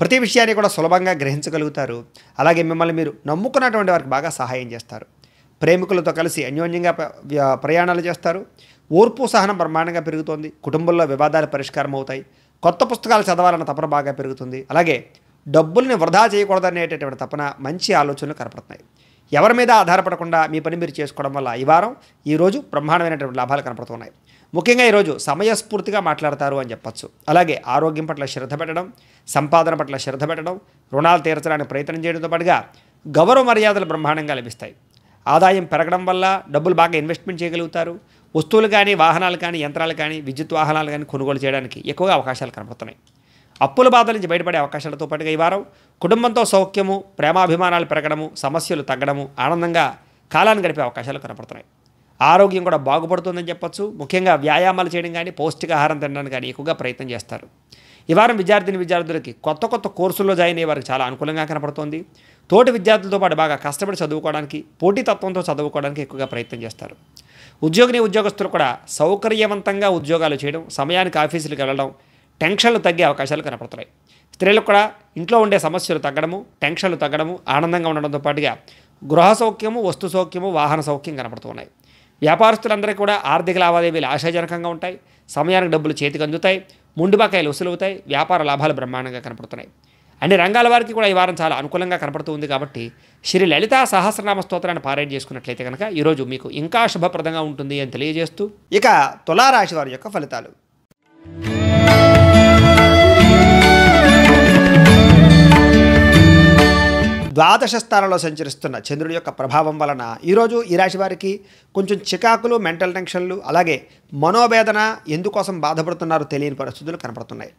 ప్రతి విషయాన్ని కూడా సులభంగా గ్రహించగలుగుతారు అలాగే మిమ్మల్ని మీరు నమ్ముకున్నటువంటి వారికి బాగా సహాయం చేస్తారు ప్రేమికులతో కలిసి అన్యోన్యంగా ప్రయాణాలు చేస్తారు ఓర్పు సహనం బ్రహ్మాండంగా పెరుగుతోంది కుటుంబంలో వివాదాలు పరిష్కారం అవుతాయి కొత్త పుస్తకాలు చదవాలన్న తపన బాగా పెరుగుతుంది అలాగే డబ్బుల్ని వృధా చేయకూడదనేటటువంటి తపన మంచి ఆలోచనలు కనపడుతున్నాయి ఎవరి మీద ఆధారపడకుండా మీ పని మీరు చేసుకోవడం వల్ల ఈ వారం ఈరోజు బ్రహ్మాండమైనటువంటి లాభాలు కనపడుతున్నాయి ముఖ్యంగా ఈరోజు సమయస్ఫూర్తిగా మాట్లాడతారు అని చెప్పచ్చు అలాగే ఆరోగ్యం పట్ల శ్రద్ధ పెట్టడం సంపాదన పట్ల శ్రద్ధ పెట్టడం రుణాలు తీర్చడానికి ప్రయత్నం చేయడంతో పాటుగా గౌరవ మర్యాదలు బ్రహ్మాండంగా లభిస్తాయి ఆదాయం పెరగడం వల్ల డబ్బులు బాగా ఇన్వెస్ట్మెంట్ చేయగలుగుతారు వస్తువులు కానీ వాహనాలు కానీ యంత్రాలు కానీ విద్యుత్ వాహనాలు కానీ కొనుగోలు చేయడానికి ఎక్కువగా అవకాశాలు కనబడుతున్నాయి అప్పుల బాధల నుంచి బయటపడే అవకాశాలతో పాటుగా ఈ వారం కుటుంబంతో సౌఖ్యము ప్రేమాభిమానాలు పెరగడము సమస్యలు తగ్గడము ఆనందంగా కాలాన్ని గడిపే అవకాశాలు కనపడుతున్నాయి ఆరోగ్యం కూడా బాగుపడుతుందని చెప్పొచ్చు ముఖ్యంగా వ్యాయామాలు చేయడం కానీ పౌష్టికాహారం తినడానికి కానీ ఎక్కువగా ప్రయత్నం చేస్తారు ఈ వారం విద్యార్థిని విద్యార్థులకి కొత్త కొత్త కోర్సుల్లో జాయిన్ అయ్యే వారికి చాలా అనుకూలంగా కనపడుతోంది తోటి విద్యార్థులతో పాటు బాగా కష్టపడి చదువుకోవడానికి పోటీతత్వంతో చదువుకోవడానికి ఎక్కువగా ప్రయత్నం చేస్తారు ఉద్యోగిని ఉద్యోగస్తులు కూడా సౌకర్యవంతంగా ఉద్యోగాలు చేయడం సమయానికి ఆఫీసులకు వెళ్ళడం టెన్షన్లు తగ్గే అవకాశాలు కనపడుతున్నాయి స్త్రీలకు కూడా ఇంట్లో ఉండే సమస్యలు తగ్గడము టెన్షన్లు తగ్గడము ఆనందంగా ఉండడంతో పాటుగా గృహ సౌఖ్యము వస్తు సౌఖ్యము వాహన సౌఖ్యం కనపడుతున్నాయి వ్యాపారస్తులందరికీ కూడా ఆర్థిక లావాదేవీలు ఆశాజనకంగా ఉంటాయి సమయానికి డబ్బులు చేతికి అందుతాయి ముండుబాకాయలు వసూలవుతాయి వ్యాపార లాభాలు బ్రహ్మాండంగా కనపడుతున్నాయి అన్ని రంగాల వారికి కూడా ఈ వారం చాలా అనుకూలంగా కనపడుతుంది కాబట్టి శ్రీ లలితా సహస్రనామ స్తోత్రాన్ని పారాయణ చేసుకున్నట్లయితే కనుక ఈరోజు మీకు ఇంకా శుభప్రదంగా ఉంటుంది అని తెలియజేస్తూ ఇక తులారాశి వారి యొక్క ఫలితాలు ద్వాదశ స్థానంలో సంచరిస్తున్న చంద్రుడి యొక్క ప్రభావం వలన ఈరోజు ఈ రాశి వారికి కొంచెం చికాకులు మెంటల్ టెన్షన్లు అలాగే మనోవేదన ఎందుకోసం బాధపడుతున్నారో తెలియని పరిస్థితులు కనపడుతున్నాయి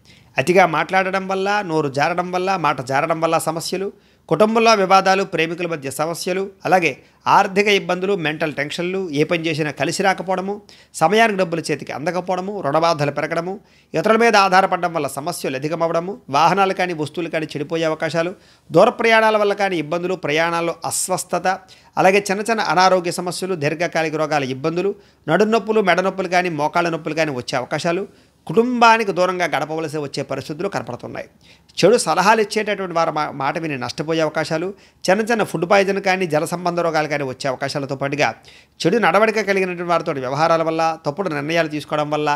అతిగా మాట్లాడడం వల్ల నోరు జారడం వల్ల మాట జారడం వల్ల సమస్యలు కుటుంబంలో వివాదాలు ప్రేమికుల మధ్య సమస్యలు అలాగే ఆర్థిక ఇబ్బందులు మెంటల్ టెన్షన్లు ఏ పని చేసినా కలిసి రాకపోవడము సమయానికి డబ్బులు చేతికి అందకపోవడము రుణబాధలు పెరగడము ఇతరుల మీద ఆధారపడడం వల్ల సమస్యలు అధికమవ్వడము వాహనాలు కానీ వస్తువులు కానీ చెడిపోయే అవకాశాలు దూర ప్రయాణాల వల్ల కానీ ఇబ్బందులు ప్రయాణాల్లో అస్వస్థత అలాగే చిన్న చిన్న అనారోగ్య సమస్యలు దీర్ఘకాలిక రోగాల ఇబ్బందులు నడునొప్పులు మెడ నొప్పులు కానీ మోకాళ్ళ నొప్పులు కానీ వచ్చే అవకాశాలు కుటుంబానికి దూరంగా గడపవలసి వచ్చే పరిస్థితులు కనపడుతున్నాయి చెడు సలహాలు ఇచ్చేటటువంటి మా మాట విని నష్టపోయే అవకాశాలు చిన్న చిన్న ఫుడ్ పాయిజన్ కానీ జల సంబంధ రోగాలు కానీ వచ్చే అవకాశాలతో పాటుగా చెడు నడవడిక కలిగినటువంటి వారితో వ్యవహారాల వల్ల తప్పుడు నిర్ణయాలు తీసుకోవడం వల్ల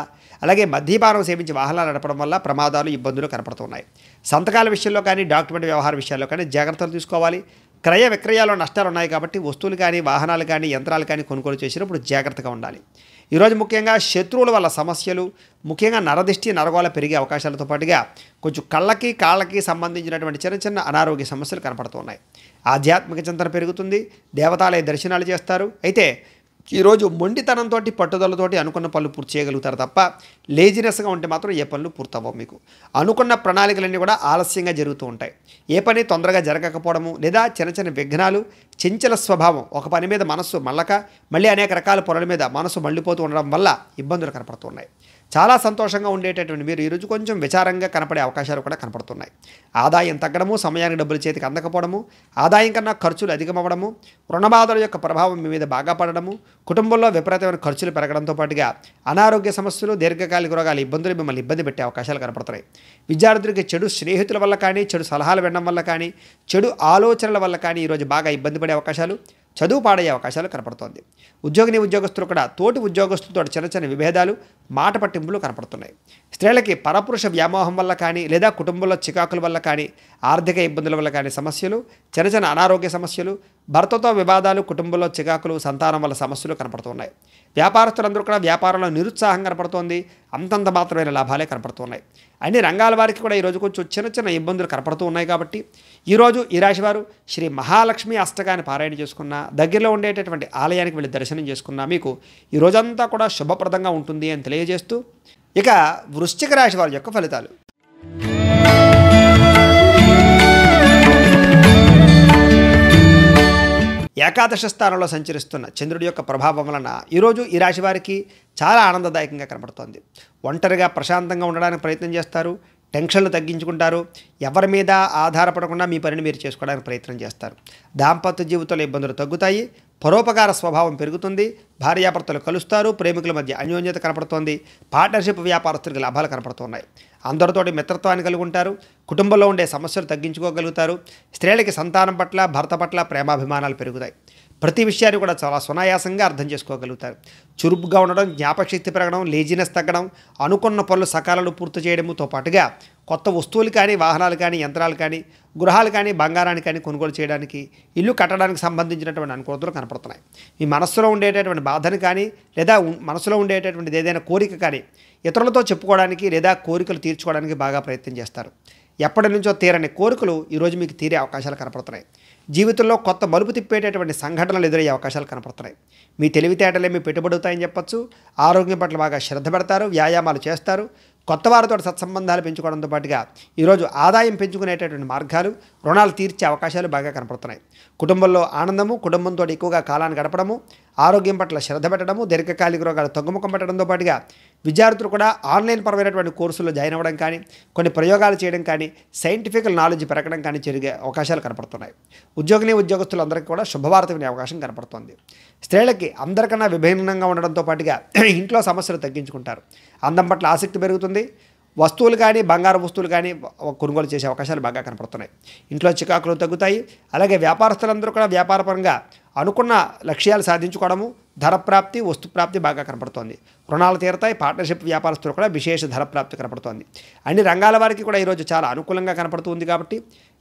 అలాగే మద్యపానం సేవించి వాహనాలు నడపడం వల్ల ప్రమాదాలు ఇబ్బందులు కనపడుతున్నాయి సంతకాల విషయంలో కానీ డాక్యుమెంట్ వ్యవహార విషయాల్లో కానీ జాగ్రత్తలు తీసుకోవాలి క్రయ విక్రయాల్లో నష్టాలు ఉన్నాయి కాబట్టి వస్తువులు కానీ వాహనాలు కానీ యంత్రాలు కానీ కొనుగోలు చేసినప్పుడు జాగ్రత్తగా ఉండాలి ఈరోజు ముఖ్యంగా శత్రువుల వల్ల సమస్యలు ముఖ్యంగా నరదిష్టి నరగోళ పెరిగే అవకాశాలతో పాటుగా కొంచెం కళ్ళకి కాళ్ళకి సంబంధించినటువంటి చిన్న చిన్న అనారోగ్య సమస్యలు కనపడుతున్నాయి ఆధ్యాత్మిక చింతన పెరుగుతుంది దేవతాలయ దర్శనాలు చేస్తారు అయితే ఈరోజు మొండితనంతో పట్టుదలతోటి అనుకున్న పనులు పూర్తి చేయగలుగుతారు తప్ప లేజినెస్గా ఉంటే మాత్రం ఏ పనులు పూర్తవ్వవు మీకు అనుకున్న ప్రణాళికలన్నీ కూడా ఆలస్యంగా జరుగుతూ ఉంటాయి ఏ పని తొందరగా జరగకపోవడము లేదా చిన్న చిన్న విఘ్నాలు చెంచల స్వభావం ఒక పని మీద మనస్సు మళ్ళక మళ్ళీ అనేక రకాల పనుల మీద మనసు మళ్ళీపోతూ ఉండడం వల్ల ఇబ్బందులు కనపడుతున్నాయి చాలా సంతోషంగా ఉండేటటువంటి మీరు ఈరోజు కొంచెం విచారంగా కనపడే అవకాశాలు కూడా కనపడుతున్నాయి ఆదాయం తగ్గడము సమయానికి డబ్బులు చేతికి అందకపోవడము ఆదాయం కన్నా ఖర్చులు అధికమవ్వడము రుణ బాధల యొక్క ప్రభావం మీ మీద బాగా పడడము కుటుంబంలో విపరీతమైన ఖర్చులు పెరగడంతో పాటుగా అనారోగ్య సమస్యలు దీర్ఘకాలిక రోగాలు ఇబ్బందులు మిమ్మల్ని ఇబ్బంది పెట్టే అవకాశాలు కనపడుతున్నాయి విద్యార్థులకి చెడు స్నేహితుల వల్ల కానీ చెడు సలహాలు వినడం వల్ల కానీ చెడు ఆలోచనల వల్ల కానీ ఈరోజు బాగా ఇబ్బంది పడే అవకాశాలు చదువు పాడయ్యే అవకాశాలు కనపడుతోంది ఉద్యోగిని ఉద్యోగస్తులు కూడా తోటి ఉద్యోగస్తులతో చిన్న చిన్న విభేదాలు మాట పట్టింపులు కనపడుతున్నాయి స్త్రీలకి పరపురుష వ్యామోహం వల్ల కానీ లేదా కుటుంబంలో చికాకుల వల్ల కానీ ఆర్థిక ఇబ్బందుల వల్ల కానీ సమస్యలు చిన్న చిన్న అనారోగ్య సమస్యలు భర్తతో వివాదాలు కుటుంబంలో చికాకులు సంతానం వల్ల సమస్యలు కనపడుతున్నాయి వ్యాపారస్తులందరూ కూడా వ్యాపారంలో నిరుత్సాహం కనపడుతోంది అంతంత మాత్రమైన లాభాలే కనపడుతున్నాయి అన్ని రంగాల వారికి కూడా ఈరోజు కొంచెం చిన్న చిన్న ఇబ్బందులు కనపడుతూ ఉన్నాయి కాబట్టి ఈరోజు ఈ రాశి వారు శ్రీ మహాలక్ష్మి అష్టకాన్ని పారాయణ చేసుకున్న దగ్గరలో ఉండేటటువంటి ఆలయానికి వెళ్ళి దర్శనం చేసుకున్న మీకు ఈ రోజంతా కూడా శుభప్రదంగా ఉంటుంది అని తెలియ తెలియజేస్తూ ఇక వృశ్చిక రాశి వారి యొక్క ఫలితాలు ఏకాదశ స్థానంలో సంచరిస్తున్న చంద్రుడి యొక్క ప్రభావం వలన ఈరోజు ఈ రాశి వారికి చాలా ఆనందదాయకంగా కనబడుతోంది ఒంటరిగా ప్రశాంతంగా ఉండడానికి ప్రయత్నం చేస్తారు టెన్షన్లు తగ్గించుకుంటారు ఎవరి మీద ఆధారపడకుండా మీ పనిని మీరు చేసుకోవడానికి ప్రయత్నం చేస్తారు దాంపత్య జీవితంలో ఇబ్బందులు తగ్గుతాయి పరోపకార స్వభావం పెరుగుతుంది భార్యాభర్తలు కలుస్తారు ప్రేమికుల మధ్య అన్యోన్యత కనపడుతోంది పార్ట్నర్షిప్ వ్యాపారస్తులకు లాభాలు కనపడుతున్నాయి అందరితోటి మిత్రత్వాన్ని కలిగి ఉంటారు కుటుంబంలో ఉండే సమస్యలు తగ్గించుకోగలుగుతారు స్త్రీలకి సంతానం పట్ల భర్త పట్ల ప్రేమాభిమానాలు పెరుగుతాయి ప్రతి విషయాన్ని కూడా చాలా సునాయాసంగా అర్థం చేసుకోగలుగుతారు చురుగ్గా ఉండడం జ్ఞాపకశక్తి పెరగడం లేజినెస్ తగ్గడం అనుకున్న పనులు సకాలంలో పూర్తి చేయడంతో పాటుగా కొత్త వస్తువులు కానీ వాహనాలు కానీ యంత్రాలు కానీ గృహాలు కానీ బంగారాన్ని కానీ కొనుగోలు చేయడానికి ఇల్లు కట్టడానికి సంబంధించినటువంటి అనుకూలతలు కనపడుతున్నాయి మీ మనస్సులో ఉండేటటువంటి బాధను కానీ లేదా మనసులో ఉండేటటువంటి ఏదైనా కోరిక కానీ ఇతరులతో చెప్పుకోవడానికి లేదా కోరికలు తీర్చుకోవడానికి బాగా ప్రయత్నం చేస్తారు ఎప్పటి నుంచో తీరని కోరికలు ఈరోజు మీకు తీరే అవకాశాలు కనపడుతున్నాయి జీవితంలో కొత్త మలుపు తిప్పేటటువంటి సంఘటనలు ఎదురయ్యే అవకాశాలు కనపడుతున్నాయి మీ తెలివితేటలే మీ పెట్టుబడుతాయని చెప్పచ్చు ఆరోగ్యం పట్ల బాగా శ్రద్ధ పెడతారు వ్యాయామాలు చేస్తారు కొత్త వారితో సత్సంబంధాలు పెంచుకోవడంతో పాటుగా ఈరోజు ఆదాయం పెంచుకునేటటువంటి మార్గాలు రుణాలు తీర్చే అవకాశాలు బాగా కనపడుతున్నాయి కుటుంబంలో ఆనందము కుటుంబంతో ఎక్కువగా కాలాన్ని గడపడము ఆరోగ్యం పట్ల శ్రద్ధ పెట్టడము దీర్ఘకాలిక రోగాలు తగ్గుముఖం పెట్టడంతో పాటుగా విద్యార్థులు కూడా ఆన్లైన్ పరమైనటువంటి కోర్సుల్లో జాయిన్ అవ్వడం కానీ కొన్ని ప్రయోగాలు చేయడం కానీ సైంటిఫిక్ నాలెడ్జ్ పెరగడం కానీ జరిగే అవకాశాలు కనపడుతున్నాయి ఉద్యోగిని ఉద్యోగస్తులందరికీ కూడా శుభవార్త వినే అవకాశం కనపడుతోంది స్త్రీలకి అందరికన్నా విభిన్నంగా ఉండడంతో పాటుగా <clears throat> ఇంట్లో సమస్యలు తగ్గించుకుంటారు అందం పట్ల ఆసక్తి పెరుగుతుంది వస్తువులు కానీ బంగారు వస్తువులు కానీ కొనుగోలు చేసే అవకాశాలు బాగా కనపడుతున్నాయి ఇంట్లో చికాకులు తగ్గుతాయి అలాగే వ్యాపారస్తులందరూ కూడా వ్యాపారపరంగా అనుకున్న లక్ష్యాలు సాధించుకోవడము ధరప్రాప్తి ప్రాప్తి బాగా కనపడుతోంది రుణాలు తీరతాయి పార్ట్నర్షిప్ వ్యాపారస్తులు కూడా విశేష ధరప్రాప్తి కనపడుతోంది అన్ని రంగాల వారికి కూడా ఈరోజు చాలా అనుకూలంగా కనపడుతుంది కాబట్టి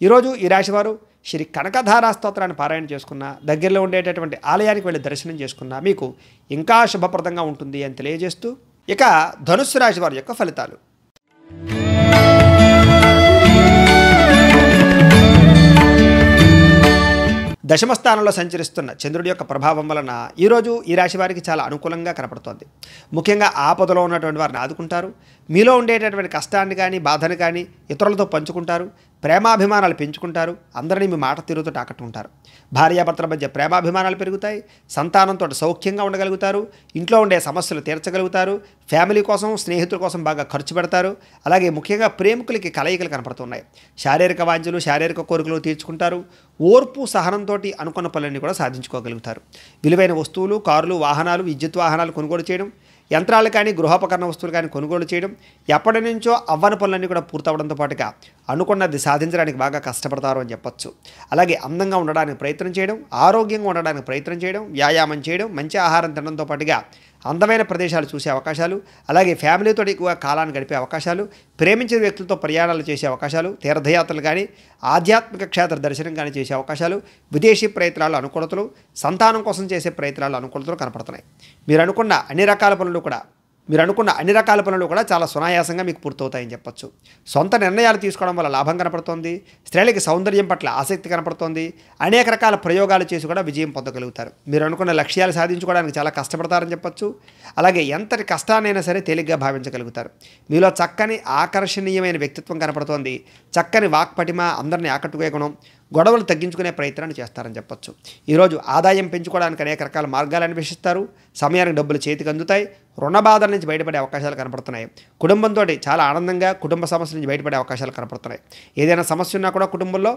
ఈరోజు ఈ రాశివారు శ్రీ కనకధారా స్తోత్రాన్ని పారాయణ చేసుకున్న దగ్గరలో ఉండేటటువంటి ఆలయానికి వెళ్ళి దర్శనం చేసుకున్న మీకు ఇంకా శుభప్రదంగా ఉంటుంది అని తెలియజేస్తూ ఇక ధనుస్సు రాశి వారి యొక్క ఫలితాలు దశమ స్థానంలో సంచరిస్తున్న చంద్రుడి యొక్క ప్రభావం వలన ఈరోజు ఈ రాశి వారికి చాలా అనుకూలంగా కనపడుతోంది ముఖ్యంగా ఆపదలో ఉన్నటువంటి వారిని ఆదుకుంటారు మీలో ఉండేటటువంటి కష్టాన్ని కానీ బాధను కానీ ఇతరులతో పంచుకుంటారు ప్రేమాభిమానాలు పెంచుకుంటారు అందరినీ మీ మాట తీరుతో ఆకట్టుకుంటారు భార్యాభర్తల మధ్య ప్రేమాభిమానాలు పెరుగుతాయి సంతానంతో సౌఖ్యంగా ఉండగలుగుతారు ఇంట్లో ఉండే సమస్యలు తీర్చగలుగుతారు ఫ్యామిలీ కోసం స్నేహితుల కోసం బాగా ఖర్చు పెడతారు అలాగే ముఖ్యంగా ప్రేమికులకి కలయికలు కనపడుతున్నాయి శారీరక వాంఛలు శారీరక కోరికలు తీర్చుకుంటారు ఓర్పు సహనంతో అనుకున్న పనులన్నీ కూడా సాధించుకోగలుగుతారు విలువైన వస్తువులు కార్లు వాహనాలు విద్యుత్ వాహనాలు కొనుగోలు చేయడం యంత్రాలు కానీ గృహోపకరణ వస్తువులు కానీ కొనుగోలు చేయడం ఎప్పటి నుంచో అవ్వని పనులన్నీ కూడా పూర్తవడంతో పాటుగా అనుకున్నది సాధించడానికి బాగా కష్టపడతారు అని చెప్పొచ్చు అలాగే అందంగా ఉండడానికి ప్రయత్నం చేయడం ఆరోగ్యంగా ఉండడానికి ప్రయత్నం చేయడం వ్యాయామం చేయడం మంచి ఆహారం తినడంతో పాటుగా అందమైన ప్రదేశాలు చూసే అవకాశాలు అలాగే ఫ్యామిలీతో ఎక్కువ కాలాన్ని గడిపే అవకాశాలు ప్రేమించిన వ్యక్తులతో ప్రయాణాలు చేసే అవకాశాలు తీర్థయాత్రలు కానీ ఆధ్యాత్మిక క్షేత్ర దర్శనం కానీ చేసే అవకాశాలు విదేశీ ప్రయత్నాలు అనుకూలతలు సంతానం కోసం చేసే ప్రయత్నాలు అనుకూలతలు కనపడుతున్నాయి మీరు అనుకున్న అన్ని రకాల పనులు కూడా మీరు అనుకున్న అన్ని రకాల పనులు కూడా చాలా సునాయాసంగా మీకు పూర్తవుతాయని చెప్పొచ్చు సొంత నిర్ణయాలు తీసుకోవడం వల్ల లాభం కనపడుతోంది స్త్రీలకి సౌందర్యం పట్ల ఆసక్తి కనపడుతోంది అనేక రకాల ప్రయోగాలు చేసి కూడా విజయం పొందగలుగుతారు మీరు అనుకున్న లక్ష్యాలు సాధించుకోవడానికి చాలా కష్టపడతారని చెప్పొచ్చు అలాగే ఎంతటి కష్టాన్నైనా సరే తేలిగ్గా భావించగలుగుతారు మీలో చక్కని ఆకర్షణీయమైన వ్యక్తిత్వం కనపడుతోంది చక్కని వాక్పటిమ అందరినీ ఆకట్టుకోగణం గొడవలు తగ్గించుకునే ప్రయత్నాన్ని చేస్తారని చెప్పొచ్చు ఈరోజు ఆదాయం పెంచుకోవడానికి అనేక రకాల మార్గాలు అన్వేషిస్తారు సమయానికి డబ్బులు చేతికి అందుతాయి రుణ బాధల నుంచి బయటపడే అవకాశాలు కనపడుతున్నాయి కుటుంబంతో చాలా ఆనందంగా కుటుంబ సమస్య నుంచి బయటపడే అవకాశాలు కనపడుతున్నాయి ఏదైనా సమస్య ఉన్నా కూడా కుటుంబంలో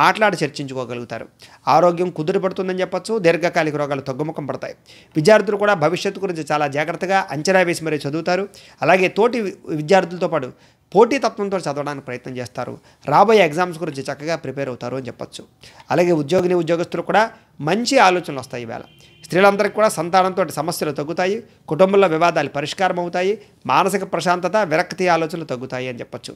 మాట్లాడి చర్చించుకోగలుగుతారు ఆరోగ్యం కుదురు పడుతుందని చెప్పొచ్చు దీర్ఘకాలిక రోగాలు తగ్గుముఖం పడతాయి విద్యార్థులు కూడా భవిష్యత్తు గురించి చాలా జాగ్రత్తగా అంచనా వేసి మరీ చదువుతారు అలాగే తోటి విద్యార్థులతో పాటు పోటీతత్వంతో చదవడానికి ప్రయత్నం చేస్తారు రాబోయే ఎగ్జామ్స్ గురించి చక్కగా ప్రిపేర్ అవుతారు అని చెప్పొచ్చు అలాగే ఉద్యోగిని ఉద్యోగస్తులు కూడా మంచి ఆలోచనలు వస్తాయి ఈవేళ స్త్రీలందరికీ కూడా సంతానంతో సమస్యలు తగ్గుతాయి కుటుంబంలో వివాదాలు పరిష్కారం అవుతాయి మానసిక ప్రశాంతత విరక్తి ఆలోచనలు తగ్గుతాయి అని చెప్పొచ్చు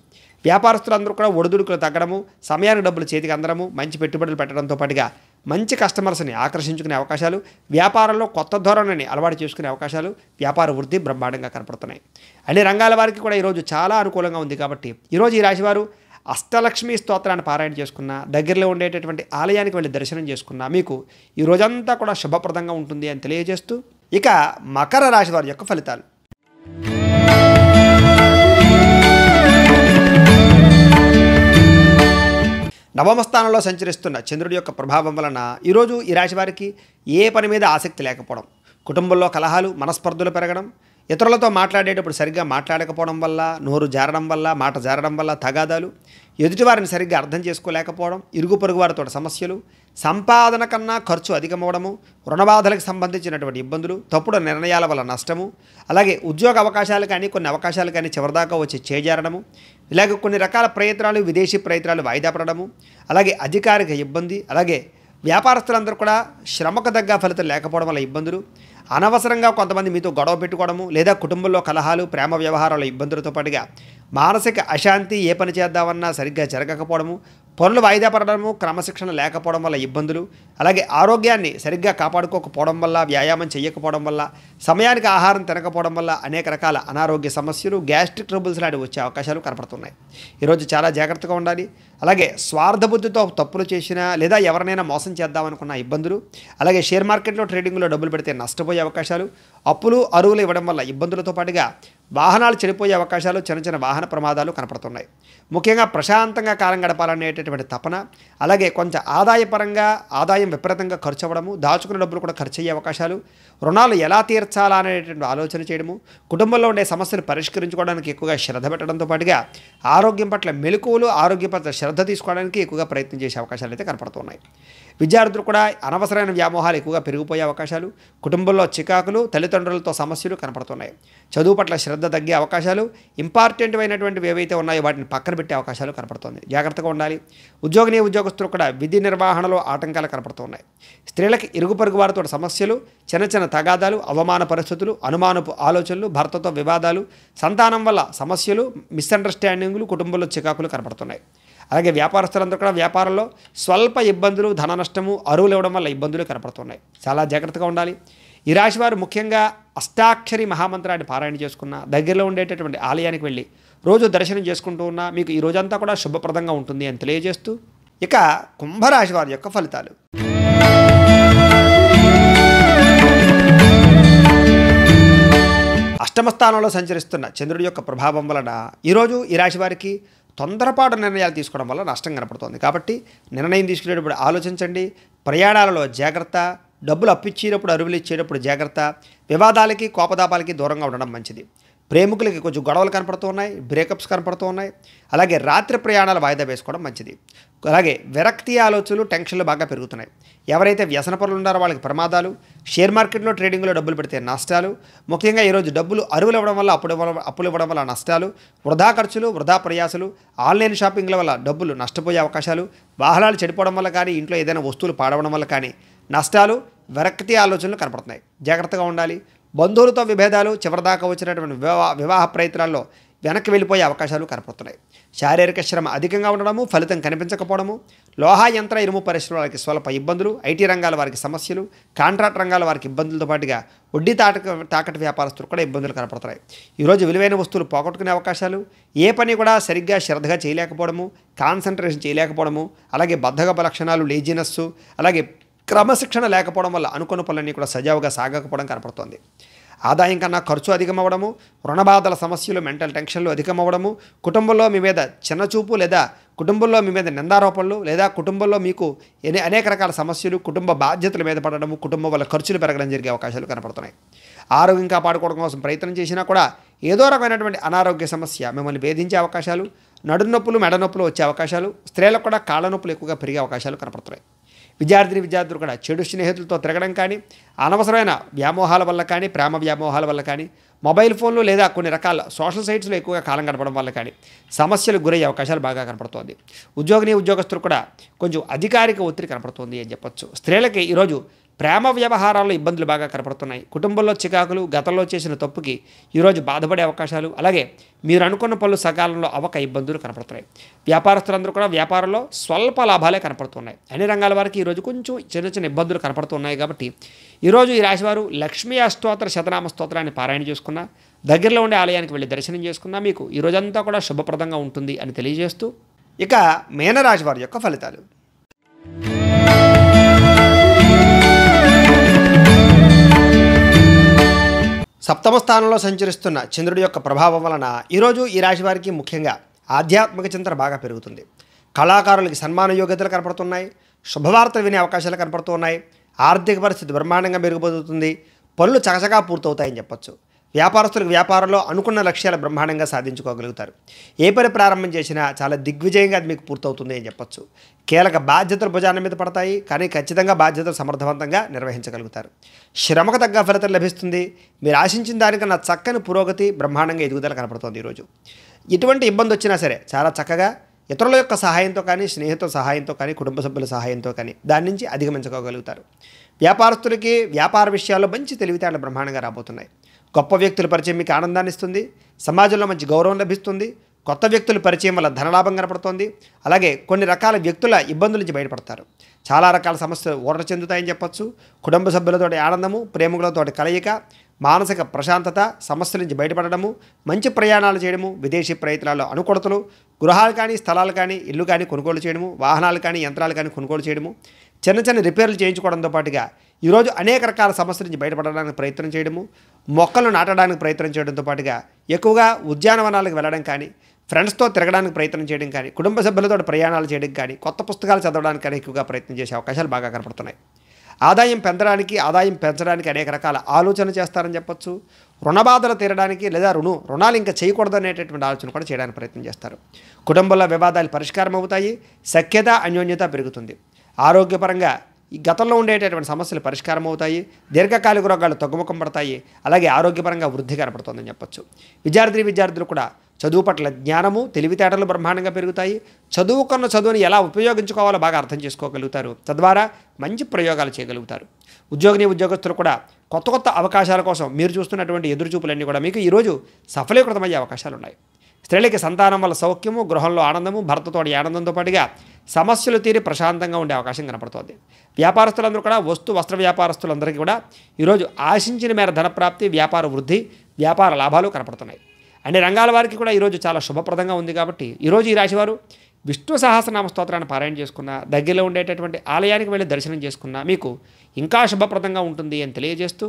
వ్యాపారస్తులందరూ కూడా ఒడిదుడుకులు తగ్గడము సమయానికి డబ్బులు చేతికి అందడము మంచి పెట్టుబడులు పెట్టడంతో పాటుగా మంచి కస్టమర్స్ని ఆకర్షించుకునే అవకాశాలు వ్యాపారంలో కొత్త ధోరణిని అలవాటు చేసుకునే అవకాశాలు వ్యాపార వృద్ధి బ్రహ్మాండంగా కనపడుతున్నాయి అన్ని రంగాల వారికి కూడా ఈరోజు చాలా అనుకూలంగా ఉంది కాబట్టి ఈరోజు ఈ రాశివారు అష్టలక్ష్మి స్తోత్రాన్ని పారాయణ చేసుకున్న దగ్గరలో ఉండేటటువంటి ఆలయానికి వెళ్ళి దర్శనం చేసుకున్న మీకు ఈ రోజంతా కూడా శుభప్రదంగా ఉంటుంది అని తెలియజేస్తూ ఇక మకర రాశి వారి యొక్క ఫలితాలు నవమ స్థానంలో సంచరిస్తున్న చంద్రుడి యొక్క ప్రభావం వలన ఈరోజు ఈ రాశి వారికి ఏ పని మీద ఆసక్తి లేకపోవడం కుటుంబంలో కలహాలు మనస్పర్ధలు పెరగడం ఇతరులతో మాట్లాడేటప్పుడు సరిగ్గా మాట్లాడకపోవడం వల్ల నోరు జారడం వల్ల మాట జారడం వల్ల తగాదాలు ఎదుటివారిని సరిగ్గా అర్థం చేసుకోలేకపోవడం ఇరుగు పొరుగు వారితో సమస్యలు సంపాదన కన్నా ఖర్చు అధికమవడము రుణబాధలకు సంబంధించినటువంటి ఇబ్బందులు తప్పుడు నిర్ణయాల వల్ల నష్టము అలాగే ఉద్యోగ అవకాశాలు కానీ కొన్ని అవకాశాలు కానీ చివరిదాకా వచ్చి చేజారడము ఇలాగ కొన్ని రకాల ప్రయత్నాలు విదేశీ ప్రయత్నాలు వాయిదా పడడము అలాగే అధికారిక ఇబ్బంది అలాగే వ్యాపారస్తులందరూ కూడా శ్రమకు తగ్గ ఫలితం లేకపోవడం వల్ల ఇబ్బందులు అనవసరంగా కొంతమంది మీతో గొడవ పెట్టుకోవడము లేదా కుటుంబంలో కలహాలు ప్రేమ వ్యవహారాల ఇబ్బందులతో పాటుగా మానసిక అశాంతి ఏ పని చేద్దామన్నా సరిగ్గా జరగకపోవడము పనులు వాయిదా పడడము క్రమశిక్షణ లేకపోవడం వల్ల ఇబ్బందులు అలాగే ఆరోగ్యాన్ని సరిగ్గా కాపాడుకోకపోవడం వల్ల వ్యాయామం చేయకపోవడం వల్ల సమయానికి ఆహారం తినకపోవడం వల్ల అనేక రకాల అనారోగ్య సమస్యలు గ్యాస్ట్రిక్ ట్రబుల్స్ లాంటి వచ్చే అవకాశాలు కనపడుతున్నాయి ఈరోజు చాలా జాగ్రత్తగా ఉండాలి అలాగే స్వార్థబుద్ధితో తప్పులు చేసినా లేదా ఎవరినైనా మోసం చేద్దామనుకున్న ఇబ్బందులు అలాగే షేర్ మార్కెట్లో ట్రేడింగ్లో డబ్బులు పెడితే నష్టపోయే అవకాశాలు అప్పులు అరువులు ఇవ్వడం వల్ల ఇబ్బందులతో పాటుగా వాహనాలు చెడిపోయే అవకాశాలు చిన్న చిన్న వాహన ప్రమాదాలు కనపడుతున్నాయి ముఖ్యంగా ప్రశాంతంగా కాలం గడపాలనేటటువంటి తపన అలాగే కొంచెం ఆదాయపరంగా ఆదాయం విపరీతంగా ఖర్చు అవ్వడము దాచుకున్న డబ్బులు కూడా ఖర్చు అయ్యే అవకాశాలు రుణాలు ఎలా తీర్చాలా అనేటువంటి ఆలోచన చేయడము కుటుంబంలో ఉండే సమస్యలు పరిష్కరించుకోవడానికి ఎక్కువగా శ్రద్ధ పెట్టడంతో పాటుగా ఆరోగ్యం పట్ల మెలకువలు ఆరోగ్యం పట్ల శ్రద్ధ తీసుకోవడానికి ఎక్కువగా ప్రయత్నం చేసే అవకాశాలు అయితే కనపడుతున్నాయి విద్యార్థులు కూడా అనవసరమైన వ్యామోహాలు ఎక్కువగా పెరిగిపోయే అవకాశాలు కుటుంబంలో చికాకులు తల్లిదండ్రులతో సమస్యలు కనపడుతున్నాయి చదువు పట్ల శ్రద్ధ తగ్గే అవకాశాలు ఇంపార్టెంట్ అయినటువంటివి ఏవైతే ఉన్నాయో వాటిని పక్కన పెట్టే అవకాశాలు కనపడుతుంది జాగ్రత్తగా ఉండాలి ఉద్యోగిని ఉద్యోగస్తులు కూడా విధి నిర్వహణలో ఆటంకాలు కనపడుతున్నాయి స్త్రీలకు ఇరుగు పరుగు వారితో సమస్యలు చిన్న చిన్న తగాదాలు అవమాన పరిస్థితులు అనుమానపు ఆలోచనలు భర్తతో వివాదాలు సంతానం వల్ల సమస్యలు మిస్అండర్స్టాండింగ్లు కుటుంబంలో చికాకులు కనపడుతున్నాయి అలాగే వ్యాపారస్తులందరూ కూడా వ్యాపారంలో స్వల్ప ఇబ్బందులు ధన నష్టము అరువులు ఇవ్వడం వల్ల ఇబ్బందులు కనపడుతున్నాయి చాలా జాగ్రత్తగా ఉండాలి ఈ రాశి వారు ముఖ్యంగా అష్టాక్షరి మహామంత్రాన్ని పారాయణ చేసుకున్న దగ్గరలో ఉండేటటువంటి ఆలయానికి వెళ్ళి రోజు దర్శనం చేసుకుంటూ ఉన్నా మీకు ఈ రోజంతా కూడా శుభప్రదంగా ఉంటుంది అని తెలియజేస్తూ ఇక కుంభరాశి వారి యొక్క ఫలితాలు అష్టమ స్థానంలో సంచరిస్తున్న చంద్రుడి యొక్క ప్రభావం వలన ఈరోజు ఈ రాశి వారికి తొందరపాటు నిర్ణయాలు తీసుకోవడం వల్ల నష్టం కనపడుతుంది కాబట్టి నిర్ణయం తీసుకునేటప్పుడు ఆలోచించండి ప్రయాణాలలో జాగ్రత్త డబ్బులు అప్పిచ్చేటప్పుడు అరువులు ఇచ్చేటప్పుడు జాగ్రత్త వివాదాలకి కోపదాపాలకి దూరంగా ఉండడం మంచిది ప్రేమికులకి కొంచెం గొడవలు కనపడుతున్నాయి బ్రేకప్స్ కనపడుతున్నాయి అలాగే రాత్రి ప్రయాణాలు వాయిదా వేసుకోవడం మంచిది అలాగే విరక్తి ఆలోచనలు టెన్షన్లు బాగా పెరుగుతున్నాయి ఎవరైతే వ్యసన పనులు ఉన్నారో వాళ్ళకి ప్రమాదాలు షేర్ మార్కెట్లో ట్రేడింగ్లో డబ్బులు పెడితే నష్టాలు ముఖ్యంగా ఈరోజు డబ్బులు అరువులు ఇవ్వడం వల్ల అప్పుడు అప్పులు ఇవ్వడం వల్ల నష్టాలు వృధా ఖర్చులు వృధా ప్రయాసలు ఆన్లైన్ షాపింగ్ల వల్ల డబ్బులు నష్టపోయే అవకాశాలు వాహనాలు చెడిపోవడం వల్ల కానీ ఇంట్లో ఏదైనా వస్తువులు పాడవడం వల్ల కానీ నష్టాలు విరక్తి ఆలోచనలు కనపడుతున్నాయి జాగ్రత్తగా ఉండాలి బంధువులతో విభేదాలు చివరిదాకా వచ్చినటువంటి వివాహ వివాహ ప్రయత్నాల్లో వెనక్కి వెళ్ళిపోయే అవకాశాలు కనపడుతున్నాయి శారీరక శ్రమ అధికంగా ఉండడము ఫలితం కనిపించకపోవడము లోహా యంత్ర ఇరుము పరిశ్రమ వారికి స్వల్ప ఇబ్బందులు ఐటీ రంగాల వారికి సమస్యలు కాంట్రాక్ట్ రంగాల వారికి ఇబ్బందులతో పాటుగా వడ్డీ తాటక తాకట్టు వ్యాపారస్తులు కూడా ఇబ్బందులు కనపడుతున్నాయి ఈరోజు విలువైన వస్తువులు పోగొట్టుకునే అవకాశాలు ఏ పని కూడా సరిగ్గా శ్రద్ధగా చేయలేకపోవడము కాన్సన్ట్రేషన్ చేయలేకపోవడము అలాగే బద్ధగప లక్షణాలు లేజినెస్సు అలాగే క్రమశిక్షణ లేకపోవడం వల్ల అనుకున్న పనులన్నీ కూడా సజావుగా సాగకపోవడం కనపడుతోంది ఆదాయం కన్నా ఖర్చు అధికమవ్వడము రుణబాధల సమస్యలు మెంటల్ టెన్షన్లు అధికమవ్వడము కుటుంబంలో మీ మీద చిన్నచూపు లేదా కుటుంబంలో మీ మీద నిందారోపణలు లేదా కుటుంబంలో మీకు అనేక రకాల సమస్యలు కుటుంబ బాధ్యతల మీద పడడము కుటుంబం వల్ల ఖర్చులు పెరగడం జరిగే అవకాశాలు కనపడుతున్నాయి ఆరోగ్యం కాపాడుకోవడం కోసం ప్రయత్నం చేసినా కూడా ఏదో రకమైనటువంటి అనారోగ్య సమస్య మిమ్మల్ని వేధించే అవకాశాలు నడునొప్పులు మెడనొప్పులు వచ్చే అవకాశాలు స్త్రీలకు కూడా కాళ్ళ నొప్పులు ఎక్కువగా పెరిగే అవకాశాలు కనపడుతున్నాయి విద్యార్థిని విద్యార్థులు కూడా చెడు స్నేహితులతో తిరగడం కానీ అనవసరమైన వ్యామోహాల వల్ల కానీ ప్రేమ వ్యామోహాల వల్ల కానీ మొబైల్ ఫోన్లు లేదా కొన్ని రకాల సోషల్ సైట్స్లో ఎక్కువగా కాలం గడపడం వల్ల కానీ సమస్యలు గురయ్యే అవకాశాలు బాగా కనపడుతోంది ఉద్యోగిని ఉద్యోగస్తులు కూడా కొంచెం అధికారిక ఒత్తిడి కనపడుతుంది అని చెప్పొచ్చు స్త్రీలకి ఈరోజు ప్రేమ వ్యవహారాల్లో ఇబ్బందులు బాగా కనపడుతున్నాయి కుటుంబంలో చికాకులు గతంలో చేసిన తప్పుకి ఈరోజు బాధపడే అవకాశాలు అలాగే మీరు అనుకున్న పనులు సకాలంలో అవక ఇబ్బందులు కనపడుతున్నాయి వ్యాపారస్తులందరూ కూడా వ్యాపారంలో స్వల్ప లాభాలే కనపడుతున్నాయి అన్ని రంగాల వారికి ఈరోజు కొంచెం చిన్న చిన్న ఇబ్బందులు కనపడుతున్నాయి కాబట్టి ఈరోజు ఈ రాశివారు లక్ష్మీ అష్టోత్తర శతనామ స్తోత్రాన్ని పారాయణ చేసుకున్న దగ్గరలో ఉండే ఆలయానికి వెళ్ళి దర్శనం చేసుకున్నా మీకు ఈరోజంతా కూడా శుభప్రదంగా ఉంటుంది అని తెలియజేస్తూ ఇక మీనరాశి వారి యొక్క ఫలితాలు సప్తమ స్థానంలో సంచరిస్తున్న చంద్రుడి యొక్క ప్రభావం వలన ఈరోజు ఈ రాశి వారికి ముఖ్యంగా ఆధ్యాత్మిక చింతన బాగా పెరుగుతుంది కళాకారులకి సన్మాన యోగ్యతలు కనపడుతున్నాయి శుభవార్తలు వినే అవకాశాలు కనపడుతున్నాయి ఆర్థిక పరిస్థితి బ్రహ్మాండంగా మెరుగుపడుతుంది పనులు చకచకా పూర్తవుతాయని చెప్పొచ్చు వ్యాపారస్తులకు వ్యాపారంలో అనుకున్న లక్ష్యాలు బ్రహ్మాండంగా సాధించుకోగలుగుతారు ఏ పని ప్రారంభం చేసినా చాలా దిగ్విజయంగా అది మీకు పూర్తవుతుంది అని చెప్పొచ్చు కీలక బాధ్యతలు భుజాన మీద పడతాయి కానీ ఖచ్చితంగా బాధ్యతలు సమర్థవంతంగా నిర్వహించగలుగుతారు శ్రమకు తగ్గ ఫలితం లభిస్తుంది మీరు ఆశించిన దానికన్నా చక్కని పురోగతి బ్రహ్మాండంగా ఎదుగుదల కనపడుతుంది ఈరోజు ఎటువంటి ఇబ్బంది వచ్చినా సరే చాలా చక్కగా ఇతరుల యొక్క సహాయంతో కానీ స్నేహితుల సహాయంతో కానీ కుటుంబ సభ్యుల సహాయంతో కానీ దాని నుంచి అధిగమించుకోగలుగుతారు వ్యాపారస్తులకి వ్యాపార విషయాల్లో మంచి తెలివితేటలు బ్రహ్మాండంగా రాబోతున్నాయి గొప్ప వ్యక్తుల పరిచయం మీకు ఆనందాన్ని ఇస్తుంది సమాజంలో మంచి గౌరవం లభిస్తుంది కొత్త వ్యక్తుల పరిచయం వల్ల ధనలాభం కనపడుతోంది అలాగే కొన్ని రకాల వ్యక్తుల ఇబ్బందుల నుంచి బయటపడతారు చాలా రకాల సమస్యలు ఓటర్ చెందుతాయని చెప్పొచ్చు కుటుంబ సభ్యులతోటి ఆనందము ప్రేమికులతోటి కలయిక మానసిక ప్రశాంతత సమస్యల నుంచి బయటపడడము మంచి ప్రయాణాలు చేయడము విదేశీ ప్రయత్నాల్లో అనుకూడతలు గృహాలు కానీ స్థలాలు కానీ ఇల్లు కానీ కొనుగోలు చేయడము వాహనాలు కానీ యంత్రాలు కానీ కొనుగోలు చేయడము చిన్న చిన్న రిపేర్లు చేయించుకోవడంతో పాటుగా ఈరోజు అనేక రకాల సమస్యల నుంచి బయటపడడానికి ప్రయత్నం చేయడము మొక్కలు నాటడానికి ప్రయత్నం చేయడంతో పాటుగా ఎక్కువగా ఉద్యానవనాలకు వెళ్ళడం కానీ ఫ్రెండ్స్తో తిరగడానికి ప్రయత్నం చేయడం కానీ కుటుంబ సభ్యులతో ప్రయాణాలు చేయడం కానీ కొత్త పుస్తకాలు చదవడానికి కానీ ఎక్కువగా ప్రయత్నం చేసే అవకాశాలు బాగా కనపడుతున్నాయి ఆదాయం పెంచడానికి ఆదాయం పెంచడానికి అనేక రకాల ఆలోచన చేస్తారని చెప్పొచ్చు బాధలు తీరడానికి లేదా రుణం రుణాలు ఇంకా చేయకూడదు అనేటటువంటి ఆలోచన కూడా చేయడానికి ప్రయత్నం చేస్తారు కుటుంబంలో వివాదాలు పరిష్కారం అవుతాయి సఖ్యత అన్యోన్యత పెరుగుతుంది ఆరోగ్యపరంగా ఈ గతంలో ఉండేటటువంటి సమస్యలు పరిష్కారం అవుతాయి దీర్ఘకాలిక రోగాలు తగ్గుముఖం పడతాయి అలాగే ఆరోగ్యపరంగా వృద్ధి కనపడుతుందని చెప్పొచ్చు విద్యార్థి విద్యార్థులు కూడా చదువు పట్ల జ్ఞానము తెలివితేటలు బ్రహ్మాండంగా పెరుగుతాయి చదువుకున్న చదువుని ఎలా ఉపయోగించుకోవాలో బాగా అర్థం చేసుకోగలుగుతారు తద్వారా మంచి ప్రయోగాలు చేయగలుగుతారు ఉద్యోగిని ఉద్యోగస్తులు కూడా కొత్త కొత్త అవకాశాల కోసం మీరు చూస్తున్నటువంటి ఎదురుచూపులన్నీ కూడా మీకు ఈరోజు సఫలీకృతమయ్యే అవకాశాలు ఉన్నాయి స్త్రీలకి సంతానం వల్ల సౌఖ్యము గృహంలో ఆనందము భర్తతోటి ఆనందంతో పాటుగా సమస్యలు తీరి ప్రశాంతంగా ఉండే అవకాశం కనపడుతోంది వ్యాపారస్తులందరూ కూడా వస్తు వస్త్ర వ్యాపారస్తులందరికీ కూడా ఈరోజు ఆశించిన మేర ధనప్రాప్తి వ్యాపార వృద్ధి వ్యాపార లాభాలు కనపడుతున్నాయి అన్ని రంగాల వారికి కూడా ఈరోజు చాలా శుభప్రదంగా ఉంది కాబట్టి ఈరోజు ఈ రాశివారు విష్ణు సహస్రనామ స్తోత్రాన్ని పారాయణ చేసుకున్న దగ్గరలో ఉండేటటువంటి ఆలయానికి వెళ్ళి దర్శనం చేసుకున్న మీకు ఇంకా శుభప్రదంగా ఉంటుంది అని తెలియజేస్తూ